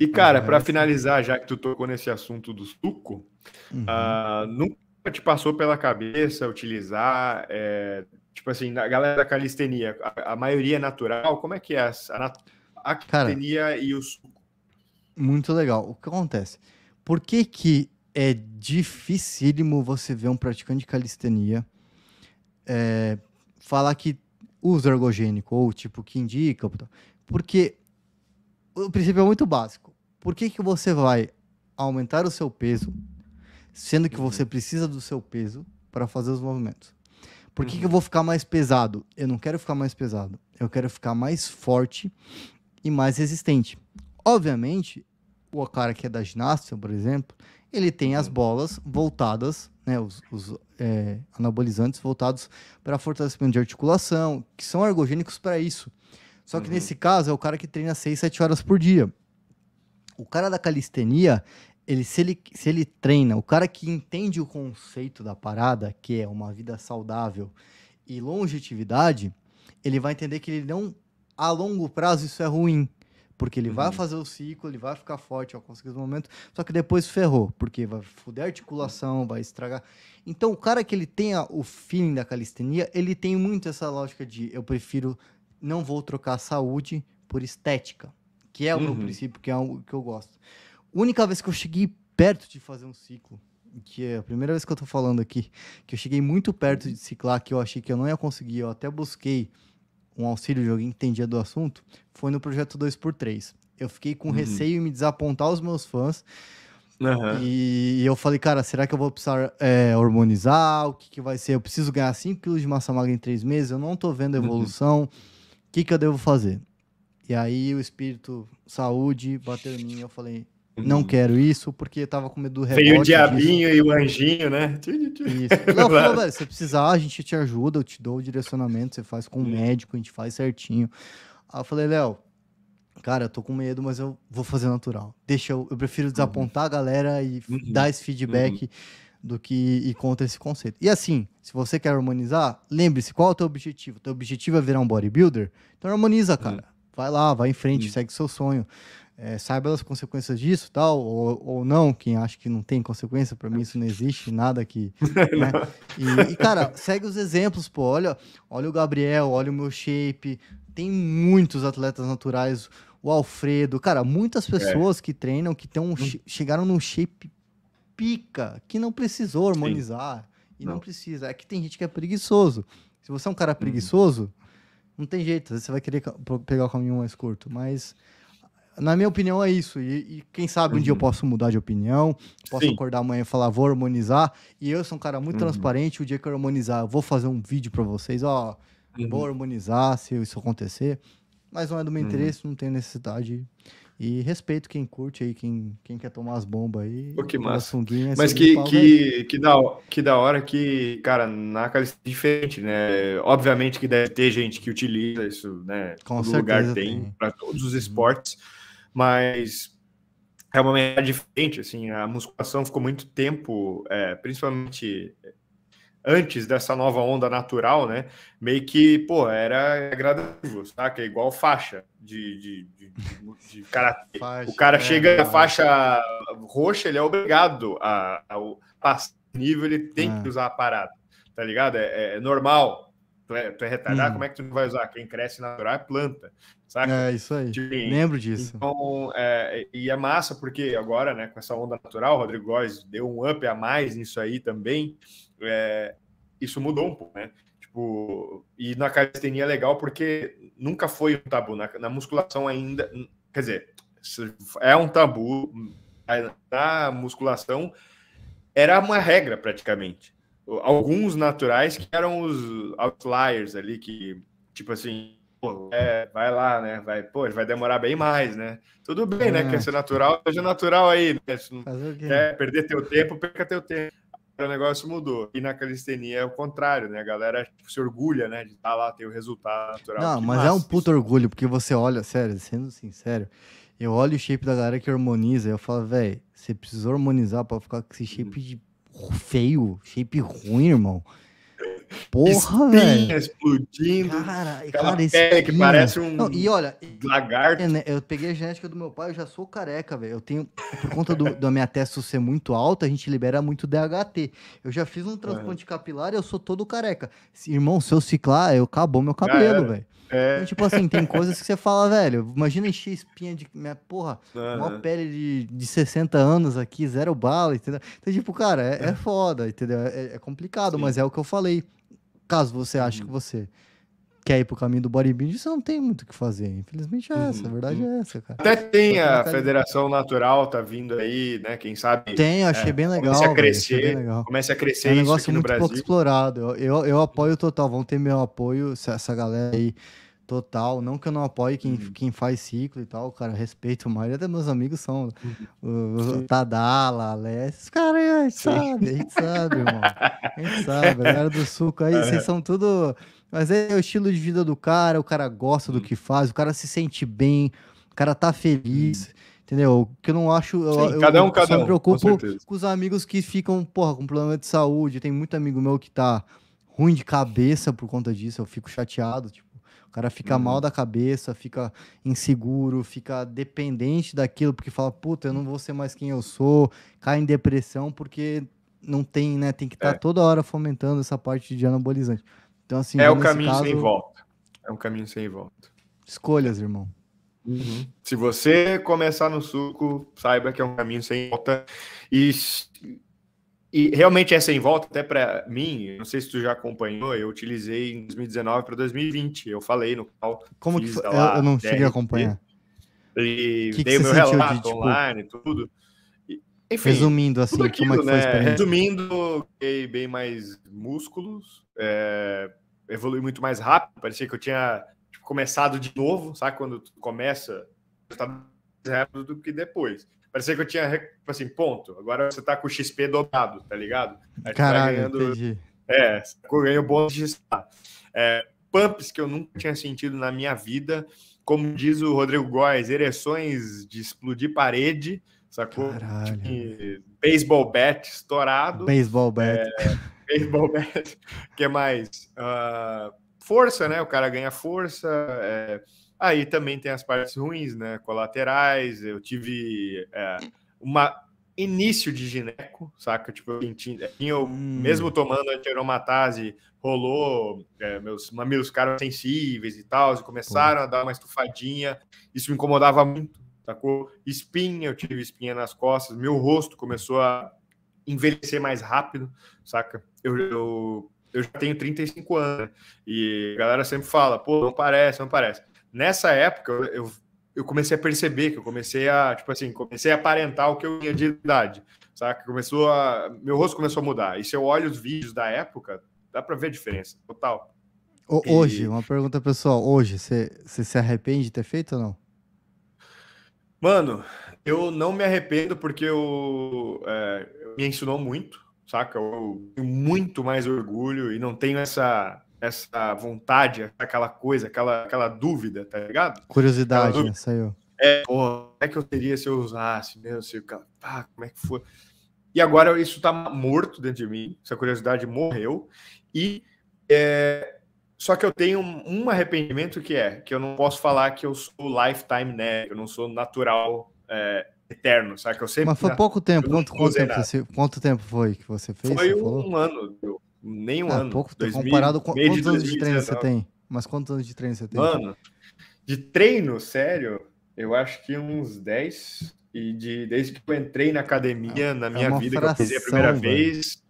E, cara, para é finalizar, já que tu tocou nesse assunto do suco, uhum. uh, nunca te passou pela cabeça utilizar, é, tipo assim, a galera da calistenia, a, a, maioria é natural? Como é que é a, a, a calistenia Cara, e o suco? Muito legal. O que acontece? Por que que é dificílimo você ver um praticante de calistenia é, falar que usa ergogênico ou tipo que indica? Porque o princípio é muito básico. Por que que você vai aumentar o seu peso sendo que uhum. você precisa do seu peso para fazer os movimentos. Por que, uhum. que eu uhum. vou ficar mais pesado? Eu não quero ficar mais pesado. Eu quero ficar mais forte e mais resistente. Obviamente, o cara que é da ginástica, por exemplo, ele tem as uhum. bolas voltadas, né, os, os é, anabolizantes voltados para fortalecimento de articulação, que são ergogênicos para isso. Só que uhum. nesse caso é o cara que treina 6, 7 horas por dia. O cara da calistenia ele, se, ele, se ele treina, o cara que entende o conceito da parada, que é uma vida saudável e longevidade, ele vai entender que ele não, a longo prazo, isso é ruim. Porque ele uhum. vai fazer o ciclo, ele vai ficar forte, vai conseguir o momento, só que depois ferrou, porque vai fuder a articulação, vai estragar. Então, o cara que ele tenha o feeling da calistenia, ele tem muito essa lógica de eu prefiro, não vou trocar saúde por estética, que é o uhum. meu princípio, que é algo que eu gosto única vez que eu cheguei perto de fazer um ciclo, que é a primeira vez que eu tô falando aqui, que eu cheguei muito perto de ciclar, que eu achei que eu não ia conseguir, eu até busquei um auxílio de alguém que entendia do assunto, foi no projeto 2x3. Eu fiquei com uhum. receio em me desapontar os meus fãs. Uhum. E eu falei, cara, será que eu vou precisar é, hormonizar? O que, que vai ser? Eu preciso ganhar 5 quilos de massa magra em 3 meses? Eu não tô vendo uhum. evolução. O uhum. que, que eu devo fazer? E aí o espírito saúde bateu em mim. Eu falei, não uhum. quero isso, porque eu tava com medo do rebote. Veio o diabinho disso. e o anjinho, né? <laughs> Isso. <laughs> Não, falou, velho, se precisar, a gente te ajuda, eu te dou o direcionamento, você faz com o uhum. médico, a gente faz certinho. Aí eu falei, Léo, cara, eu tô com medo, mas eu vou fazer natural. Deixa eu, eu prefiro uhum. desapontar a galera e uhum. dar esse feedback uhum. do que ir contra esse conceito. E assim, se você quer harmonizar, lembre-se qual é o teu objetivo. O teu objetivo é virar um bodybuilder? Então harmoniza, cara. Uhum. Vai lá, vai em frente, segue seu sonho é, saiba das consequências disso, tal, ou, ou não, quem acha que não tem consequência, para mim isso não existe, nada que... <laughs> Né? E, e, cara, segue os exemplos, pô, olha, olha o Gabriel, olha o meu shape, tem muitos atletas naturais, o Alfredo, cara, muitas é. pessoas é. que treinam, que tão, chegaram num shape pica, que não precisou harmonizar, Sim. e não. não. precisa, é que tem gente que é preguiçoso, se você é um cara uhum. preguiçoso, hum. não tem jeito, você vai querer pegar o caminho mais curto, mas na minha opinião, é isso. E, e quem sabe um uhum. dia eu uhum. posso mudar de opinião, posso Sim. acordar amanhã e falar, vou harmonizar. E eu sou um cara muito uhum. transparente. O dia que eu harmonizar, eu vou fazer um vídeo para vocês, ó, uhum. vou harmonizar se isso acontecer. Mas não é do meu uhum. interesse, não tem necessidade. E respeito quem curte aí, quem, quem quer tomar as bombas aí. Pô, que massa. Mas que, que, que, da, que da hora que, cara, na calistenia é diferente, né? Obviamente que deve ter gente que utiliza isso, né? Com Todo lugar tem, tem. para todos os uhum. esportes mas é uma maneira diferente, assim, a musculação ficou muito tempo, é, principalmente é, antes dessa nova onda natural, né? Meio que, pô, era agradável, saca? É igual faixa de, de, de, de karatê. o cara é, chega na faixa roxa, ele é obrigado a, passar nível, ele tem é. que usar a parada, tá ligado? É, é normal. Tu é, tu é retardado, hum. como é que tu vai usar? Quem cresce natural é planta, É, isso aí. Tipo, Lembro disso. Então, é, e é massa, porque agora, né, com essa onda natural, o Rodrigo Góes deu um up a mais nisso aí também. É, isso mudou um pouco, né? Tipo, e na calistenia é legal porque nunca foi um tabu. Na, na musculação ainda, quer dizer, é um tabu. Na musculação era uma regra praticamente alguns naturais que eram os outliers ali, que, tipo assim, pô, é, vai lá, né? Vai, pô, vai demorar bem mais, né? Tudo bem, é. né? Quer é. ser natural, seja natural aí, né? Se não quer perder teu tempo, perca teu tempo. O negócio mudou. E na calistenia é o contrário, né? A galera tipo, se orgulha, né? De estar tá lá, ter o resultado natural. Não, mas massa, é um puto isso. orgulho, porque você olha, sério, sendo sincero, eu olho o shape da galera que harmoniza, eu falo, velho, você precisa harmonizar para ficar com esse shape uhum. de feio, shape ruim, irmão. Porra, velho. explodindo. Cara, cara que parece um Não, e olha, lagarto. Eu, eu peguei a genética do meu pai, eu já sou careca, velho. Eu tenho por conta do, da minha testa ser muito alta, a gente libera muito DHT. Eu já fiz um transplante é. capilar e eu sou todo careca. Irmão, se eu ciclar, eu acabou meu cabelo, velho. É. Então, tipo assim, tem coisas que você fala, velho, imagina encher espinha de minha porra, uhum. uma pele de, de 60 anos aqui, zero bala, entendeu? Então, tipo, cara, é, é foda, entendeu? É, é complicado, Sim. mas é o que eu falei. Caso você ache que você quer ir pro caminho do bodybuilding, você não tem muito o que fazer. Infelizmente é essa, a uhum, verdade uhum. é essa, cara. Até tem a Federação Natural, tá vindo aí, né? Quem sabe. Tem, achei é, bem legal. Comece a crescer. Véio, comece a crescer. É um negócio muito Brasil. pouco explorado. Eu, eu, eu, apoio total, vão ter meu apoio, essa galera aí. Total, não que eu não apoie quem, uhum. quem faz ciclo e tal, cara, respeito, mais. Até meus amigos são uhum. o, o Tadala, Alessio, os caras a gente sabe, a gente sabe, irmão, a gente <laughs> sabe, a galera do Suco aí, é. vocês são tudo, mas é o estilo de vida do cara, o cara gosta do hum. que faz, o cara se sente bem, o cara tá feliz, hum. entendeu? Que eu não acho. Sim, eu, cada um, eu cada um. Me preocupo com, com, os amigos que ficam, porra, com problema de saúde. Tem muito amigo meu que tá ruim de cabeça por conta disso, eu fico chateado, tipo. O cara fica uhum. mal da cabeça, fica inseguro, fica dependente daquilo, porque fala, puta, eu não vou ser mais quem eu sou, cai em depressão, porque não tem, né? Tem que estar tá é. toda hora fomentando essa parte de anabolizante. Então, assim, é o caminho caso, sem volta. É um caminho sem volta. Escolhas, irmão. Uhum. Se você começar no suco, saiba que é um caminho sem volta. E, e realmente é sem volta, até para mim. Não sei se tu já acompanhou, eu utilizei em 2019 para 2020. Eu falei no qual Como que foi? Lá, eu não né, cheguei a acompanhar. E que dei que meu relato de, tipo... online, tudo. Enfim, resumindo assim, aquilo, como é que foi né? Resumindo, ganhei bem mais músculos, é, evoluiu muito mais rápido. Parecia que eu tinha tipo, começado de novo, sabe? Quando tu começa, está tá mais rápido do que depois. Parecia que eu tinha, tipo assim, ponto. Agora você tá com o XP dobrado, tá ligado? Aí Caralho, tá ganhando... entendi. É, eu ganho bônus de XP. É, pumps que eu nunca tinha sentido na minha vida. Como diz o Rodrigo Góes, ereções de explodir parede, sacou? Caralho. Baseball bat estourado. Baseball bat. É... Beisebol bat. <laughs> que mais? Uh, força, né? O cara ganha força. É... Aí ah, também tem as partes ruins, né? Colaterais. Eu tive é, uma início de gineco, saca? Tipo, eu, eu é, hum. mesmo tomando antiaromatase, rolou, é, meus mamilos ficaram sensíveis e tal, e começaram a dar uma estufadinha. Isso me incomodava muito, sacou? Espinha, eu tive espinha nas costas, meu rosto começou a envelhecer mais rápido, saca? eu, eu, eu já tenho 35 anos. Né? E a galera sempre fala, pô, não parece, não parece. Nessa época, eu, eu comecei a perceber que eu comecei a, tipo assim, comecei a aparentar o que eu tinha de idade, saca? Começou a, meu rosto começou a mudar. E se eu olho os vídeos da época, dá para ver a diferença total. Hoje, e... uma pergunta pessoal, hoje você, você se arrepende de ter feito ou não? Mano, eu não me arrependo porque eu é, me ensinou muito, saca? Eu tenho muito mais orgulho e não tenho essa essa vontade, aquela coisa, aquela, aquela dúvida, tá ligado? Curiosidade, né, saiu. É, pô, como é que eu teria se eu usasse mesmo? Se eu, pá, como é que foi? E agora isso tá morto dentro de mim, essa curiosidade morreu. E é, só que eu tenho um, um arrependimento que é que eu não posso falar que eu sou lifetime né, eu não sou natural é, eterno, sabe? Que eu sempre, Mas foi pouco tempo. Quanto, quanto tempo você, quanto tempo foi que você fez? Foi você um ano, nenhum nem um ah, ano. Pouco Comparado com quantos anos de treino você tem? Mas quantos anos de treino você tem? Mano, de treino, sério, eu acho que uns 10. E de, desde que eu entrei na academia, ah, na é minha é vida, fração, que eu fiz a primeira vez,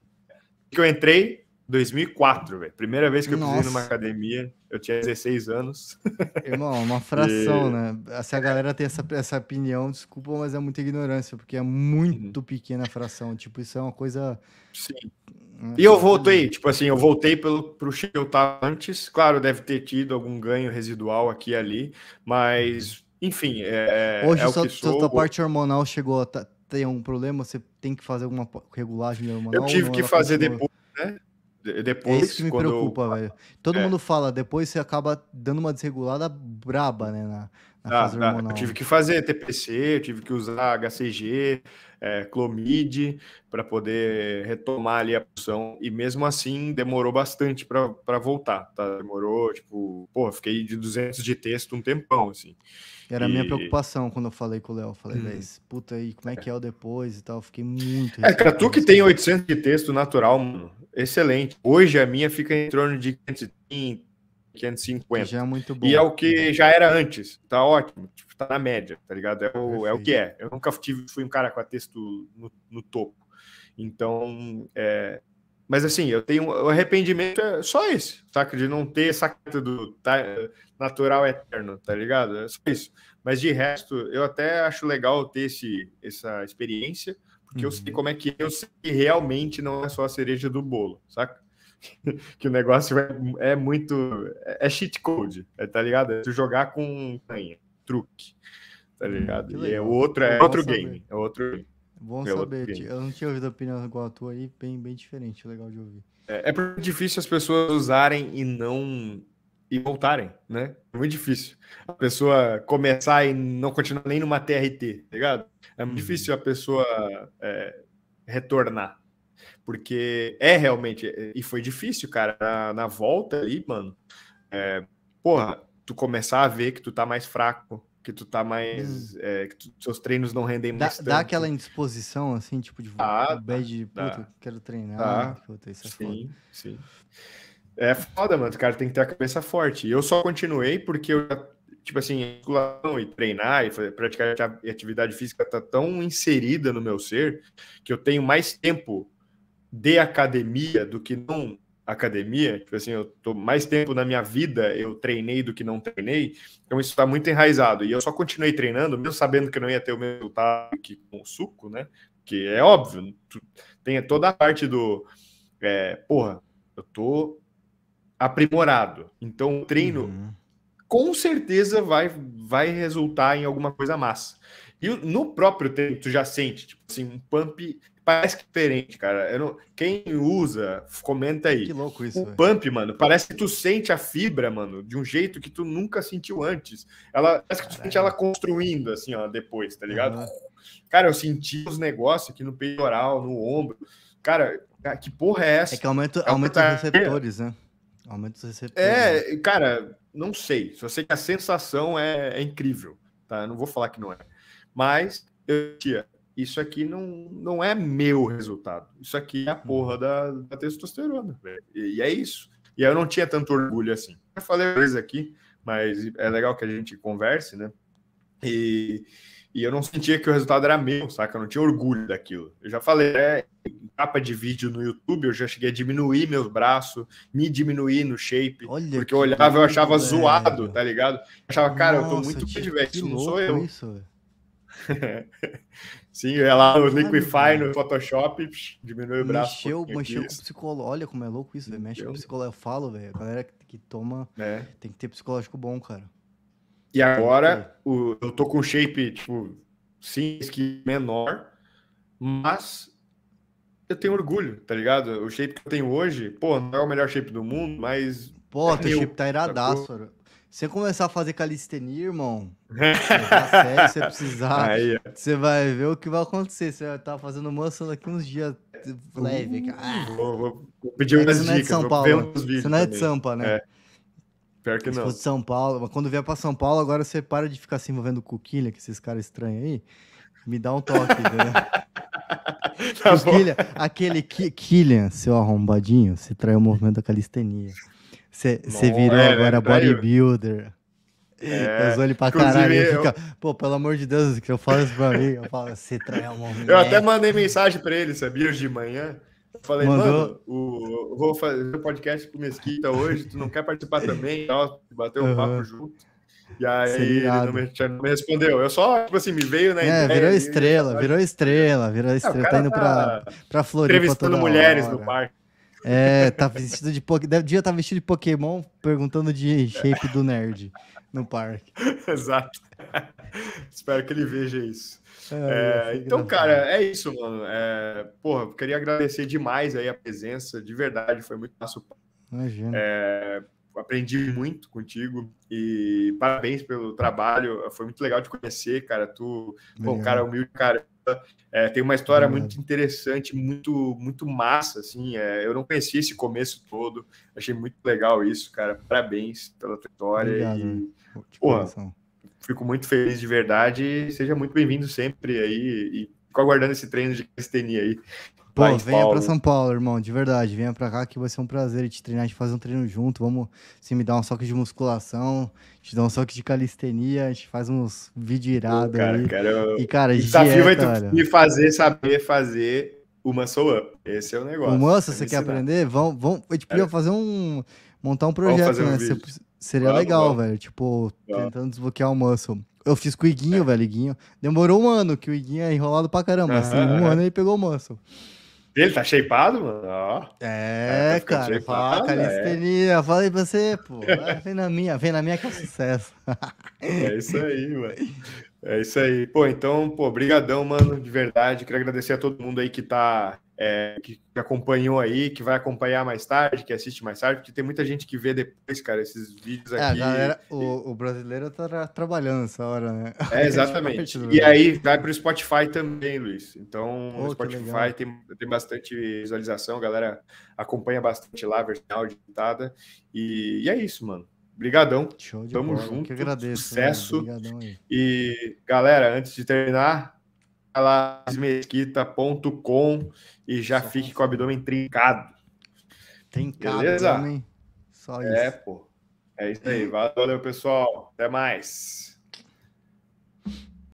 que eu entrei, 2004, velho. Primeira vez que eu Nossa. pisei numa academia, eu tinha 16 anos. <laughs> Irmão, uma fração, e... né? Se a galera tem essa, essa opinião, desculpa, mas é muita ignorância, porque é muito uhum. pequena a fração. Tipo, isso é uma coisa. Sim. Né? E eu voltei, tipo assim, eu voltei pelo, pro que eu tava antes. Claro, deve ter tido algum ganho residual aqui e ali, mas, enfim. É, é Hoje, é só, só a parte hormonal chegou a. ter tem algum problema? Você tem que fazer alguma regulagem hormonal? Eu tive que fazer depois, né? Depois, é isso que me preocupa, eu... velho. Todo é. mundo fala, depois você acaba dando uma desregulada braba, né? Na, na ah, fase hormonal. Eu tive que fazer TPC, tive que usar HCG, é, Clomid, para poder retomar ali a produção. E mesmo assim, demorou bastante para voltar, tá? Demorou, tipo, pô, fiquei de 200 de texto um tempão, assim. Era a minha e... preocupação quando eu falei com o Léo. Falei, hum. puta aí, como é, é que é o depois e tal? fiquei muito. É, cara, tu que tem 800 de texto natural, mano excelente. Hoje a minha fica em torno de 530, 550. Já é muito bom. E é o que já era antes. Tá ótimo. Tipo, tá na média, tá ligado? É o, é o que é. Eu nunca tive, fui um cara com a texto no, no topo. Então, é... Mas assim, eu tenho. O arrependimento é só esse, saca? De não ter essa do tá, natural eterno, tá ligado? É só isso. Mas de resto, eu até acho legal ter esse, essa experiência. Porque uhum. eu sei uhum. como é que é, eu sei que realmente não é só a cereja do bolo, saca? <laughs> que o negócio é, é, muito. É cheat code, é, tá ligado? É tu jogar com canha, truque, tá hum, ligado? Hum, e é outro, é, outro game. É outro game. Bom é saber, eu não tinha ouvido a opinião igual a tua aí, bem, bem diferente, legal de ouvir. É, é, é difícil as pessoas usarem e não e voltarem, né? É muito difícil. A pessoa começar e não continuar nem numa TRT, tá ligado? É muito uhum. difícil a pessoa é, retornar. Porque é realmente. E foi difícil, cara. Na, na volta ali, mano. É, porra, tu começar a ver que tu tá mais fraco, que tu tá mais. Hum. É, que tu, seus treinos não rendem mais. Dá aquela indisposição, assim, tipo, de ah, bad, dá, puta, quero treinar. Dá, puta, isso é sim, foda. sim. É foda, mano. O cara tem que ter a cabeça forte. Eu só continuei porque eu, tipo assim, e treinar e praticar atividade física tá tão inserida no meu ser que eu tenho mais tempo de academia do que não academia. Tipo assim, eu tô mais tempo na minha vida eu treinei do que não treinei. Então isso tá muito enraizado. E eu só continuei treinando, mesmo sabendo que eu não ia ter o mesmo resultado que com o suco, né? Que é óbvio. Tem toda a parte do. É, porra, eu tô aprimorado. Então, o treino uhum. com certeza vai, vai resultar em alguma coisa massa. E no próprio treino, tu já sente, tipo assim, um pump parece que é diferente, cara. Não... Quem usa, comenta aí. Que louco isso. O véio. pump, mano, parece que tu sente a fibra, mano, de um jeito que tu nunca sentiu antes. Ela parece que tu Caralho. sente ela construindo, assim, ó, depois, tá ligado? Uhum. Cara, eu senti os negócios aqui no peitoral, no ombro. Cara, ah, que porra é essa? É que aumenta, é aumenta os receptores, né? receptores. É, né? cara, não sei. Só sei que a sensação é, é incrível. Tá? Eu não vou falar que não é. Mas, eu tia, isso aqui não, não é meu resultado. Isso aqui é a uhum. porra da, da testosterona. E, e é isso. E eu não tinha tanto orgulho assim. Eu falei isso aqui, mas é legal que a gente converse, né? E, e eu não sentia que o resultado era meu, saca? Eu não tinha orgulho daquilo. Eu já falei, é, capa de vídeo no YouTube, eu já cheguei a diminuir meus braços, me diminuir no shape. Olha porque eu olhava lindo, eu achava velho. zoado, tá ligado? Eu achava, cara, eu tô muito velho, isso não sou eu. Isso, <laughs> Sim, é lá no Liquify, no Photoshop, psh, diminui o braço. Mexeu, um mexeu com o psicólogo. Olha como é louco isso, velho. Mexe com o psicólogo. Eu falo, velho. A galera que toma é. tem que ter psicológico bom, cara. E agora é. o, eu tô com shape, tipo, sim que menor, mas eu tenho orgulho, tá ligado? O shape que eu tenho hoje, pô, não é o melhor shape do mundo, mas. Pô, é teu <laughs> meu, shape tá iradaço, mano. Você começar a fazer calistenia, irmão, <laughs> tá se você precisar, Aí, você vai ver o que vai acontecer. Você vai estar tá fazendo moça daqui uns dias leve, uh, cara. Vou, vou, é vou pedir umas dicas, Paulo, uns vídeos. Você não é de Sampa, né? É. Pior que tipo, não. de São Paulo. Quando vier para São Paulo, agora você para de ficar se envolvendo com o Quilha, que esses caras estranhos aí. Me dá um toque, né? <laughs> tá Quilha, aquele Killian, seu arrombadinho, você traiu o movimento da calistenia. Você virou é, né, agora bodybuilder. É, eu ele pra caralho. Eu... Fica, Pô, pelo amor de Deus, que eu falo isso pra mim. Eu falo, você traiu o movimento. Eu até mandei mensagem pra ele, sabia? Hoje de manhã. Falei, Mandou... mano, o, vou fazer o podcast com o Mesquita hoje, tu não quer participar <laughs> também? Tal, bater um uhum. papo junto. E aí Sim, ele não me, não me, respondeu. Eu só, tipo assim, me veio na é, ideia. Virou né, estrela, virou estrela, virou estrela. Tá indo tá pra, pra Floripa. Entrevistando mulheres hora. no parque. É, tá vestido de Pokémon. Devia tá vestido de Pokémon perguntando de shape do nerd no parque. Exato. Espero que ele veja isso. É, é, então, cara, é isso, mano. É, porra, queria agradecer demais aí a presença, de verdade, foi muito fácil. Imagina. É, aprendi muito contigo e parabéns pelo trabalho. Foi muito legal te conhecer, cara. Tu, bom, cara humilde, cara é, tem uma história muito interessante, muito muito massa, assim. É, eu não conhecia esse começo todo, achei muito legal isso, cara. Parabéns pela tua história. E, fico muito feliz de verdade. Seja muito bem-vindo sempre aí e fico aguardando esse treino de calistenia aí. Pô, venha para São Paulo, irmão, de verdade. Venha para cá que vai ser um prazer te treinar, te fazer um treino junto. Vamos se me dar um soque de musculação, te dar um soque de calistenia, a gente faz uns vídeo irado Pô, cara, aí. Quero... E cara, o desafio dieta, vai tu me fazer saber fazer uma up. Esse é o negócio. Uma, se você quer aprender, vamos, vamos, eu gente podia é. fazer um montar um projeto, né? Seria legal, velho. Tipo, tentando desbloquear o muscle. Eu fiz com o Iguinho, é. velho, Iguinho. Demorou um ano, que o Iguinho é enrolado pra caramba. Uh -huh, assim, um uh é. -huh. ano ele pegou o muscle. Ele tá shapeado, mano? Ó. É, tá cara, fala é. calistenia. Fala aí pra você, pô. Vem na minha, vem na minha que é sucesso. é isso aí, mano. É isso aí. Pô, então, pô, brigadão, mano, de verdade. Quero agradecer a todo mundo aí que tá é, que, acompanhou aí, que vai acompanhar mais tarde, que assiste mais tarde, porque tem muita gente que vê depois, cara, esses vídeos é, aqui. É, galera, o, o, brasileiro tá trabalhando essa hora, né? É, <laughs> é exatamente. e aí vai pro Spotify também, Luiz. Então, oh, no Spotify tem, tem bastante visualização, a galera acompanha bastante lá, a versão auditada E, e é isso, mano. Obrigadão. Tamo bola. junto. Que agradeço. Né? Sucesso. Né? E, galera, antes de terminar, lá mesquita.com e já Só fique com o abdômen trincado. Trincado, Beleza? Abdômen. Só é, isso. É, pô. É isso aí. Valeu, pessoal. Até mais.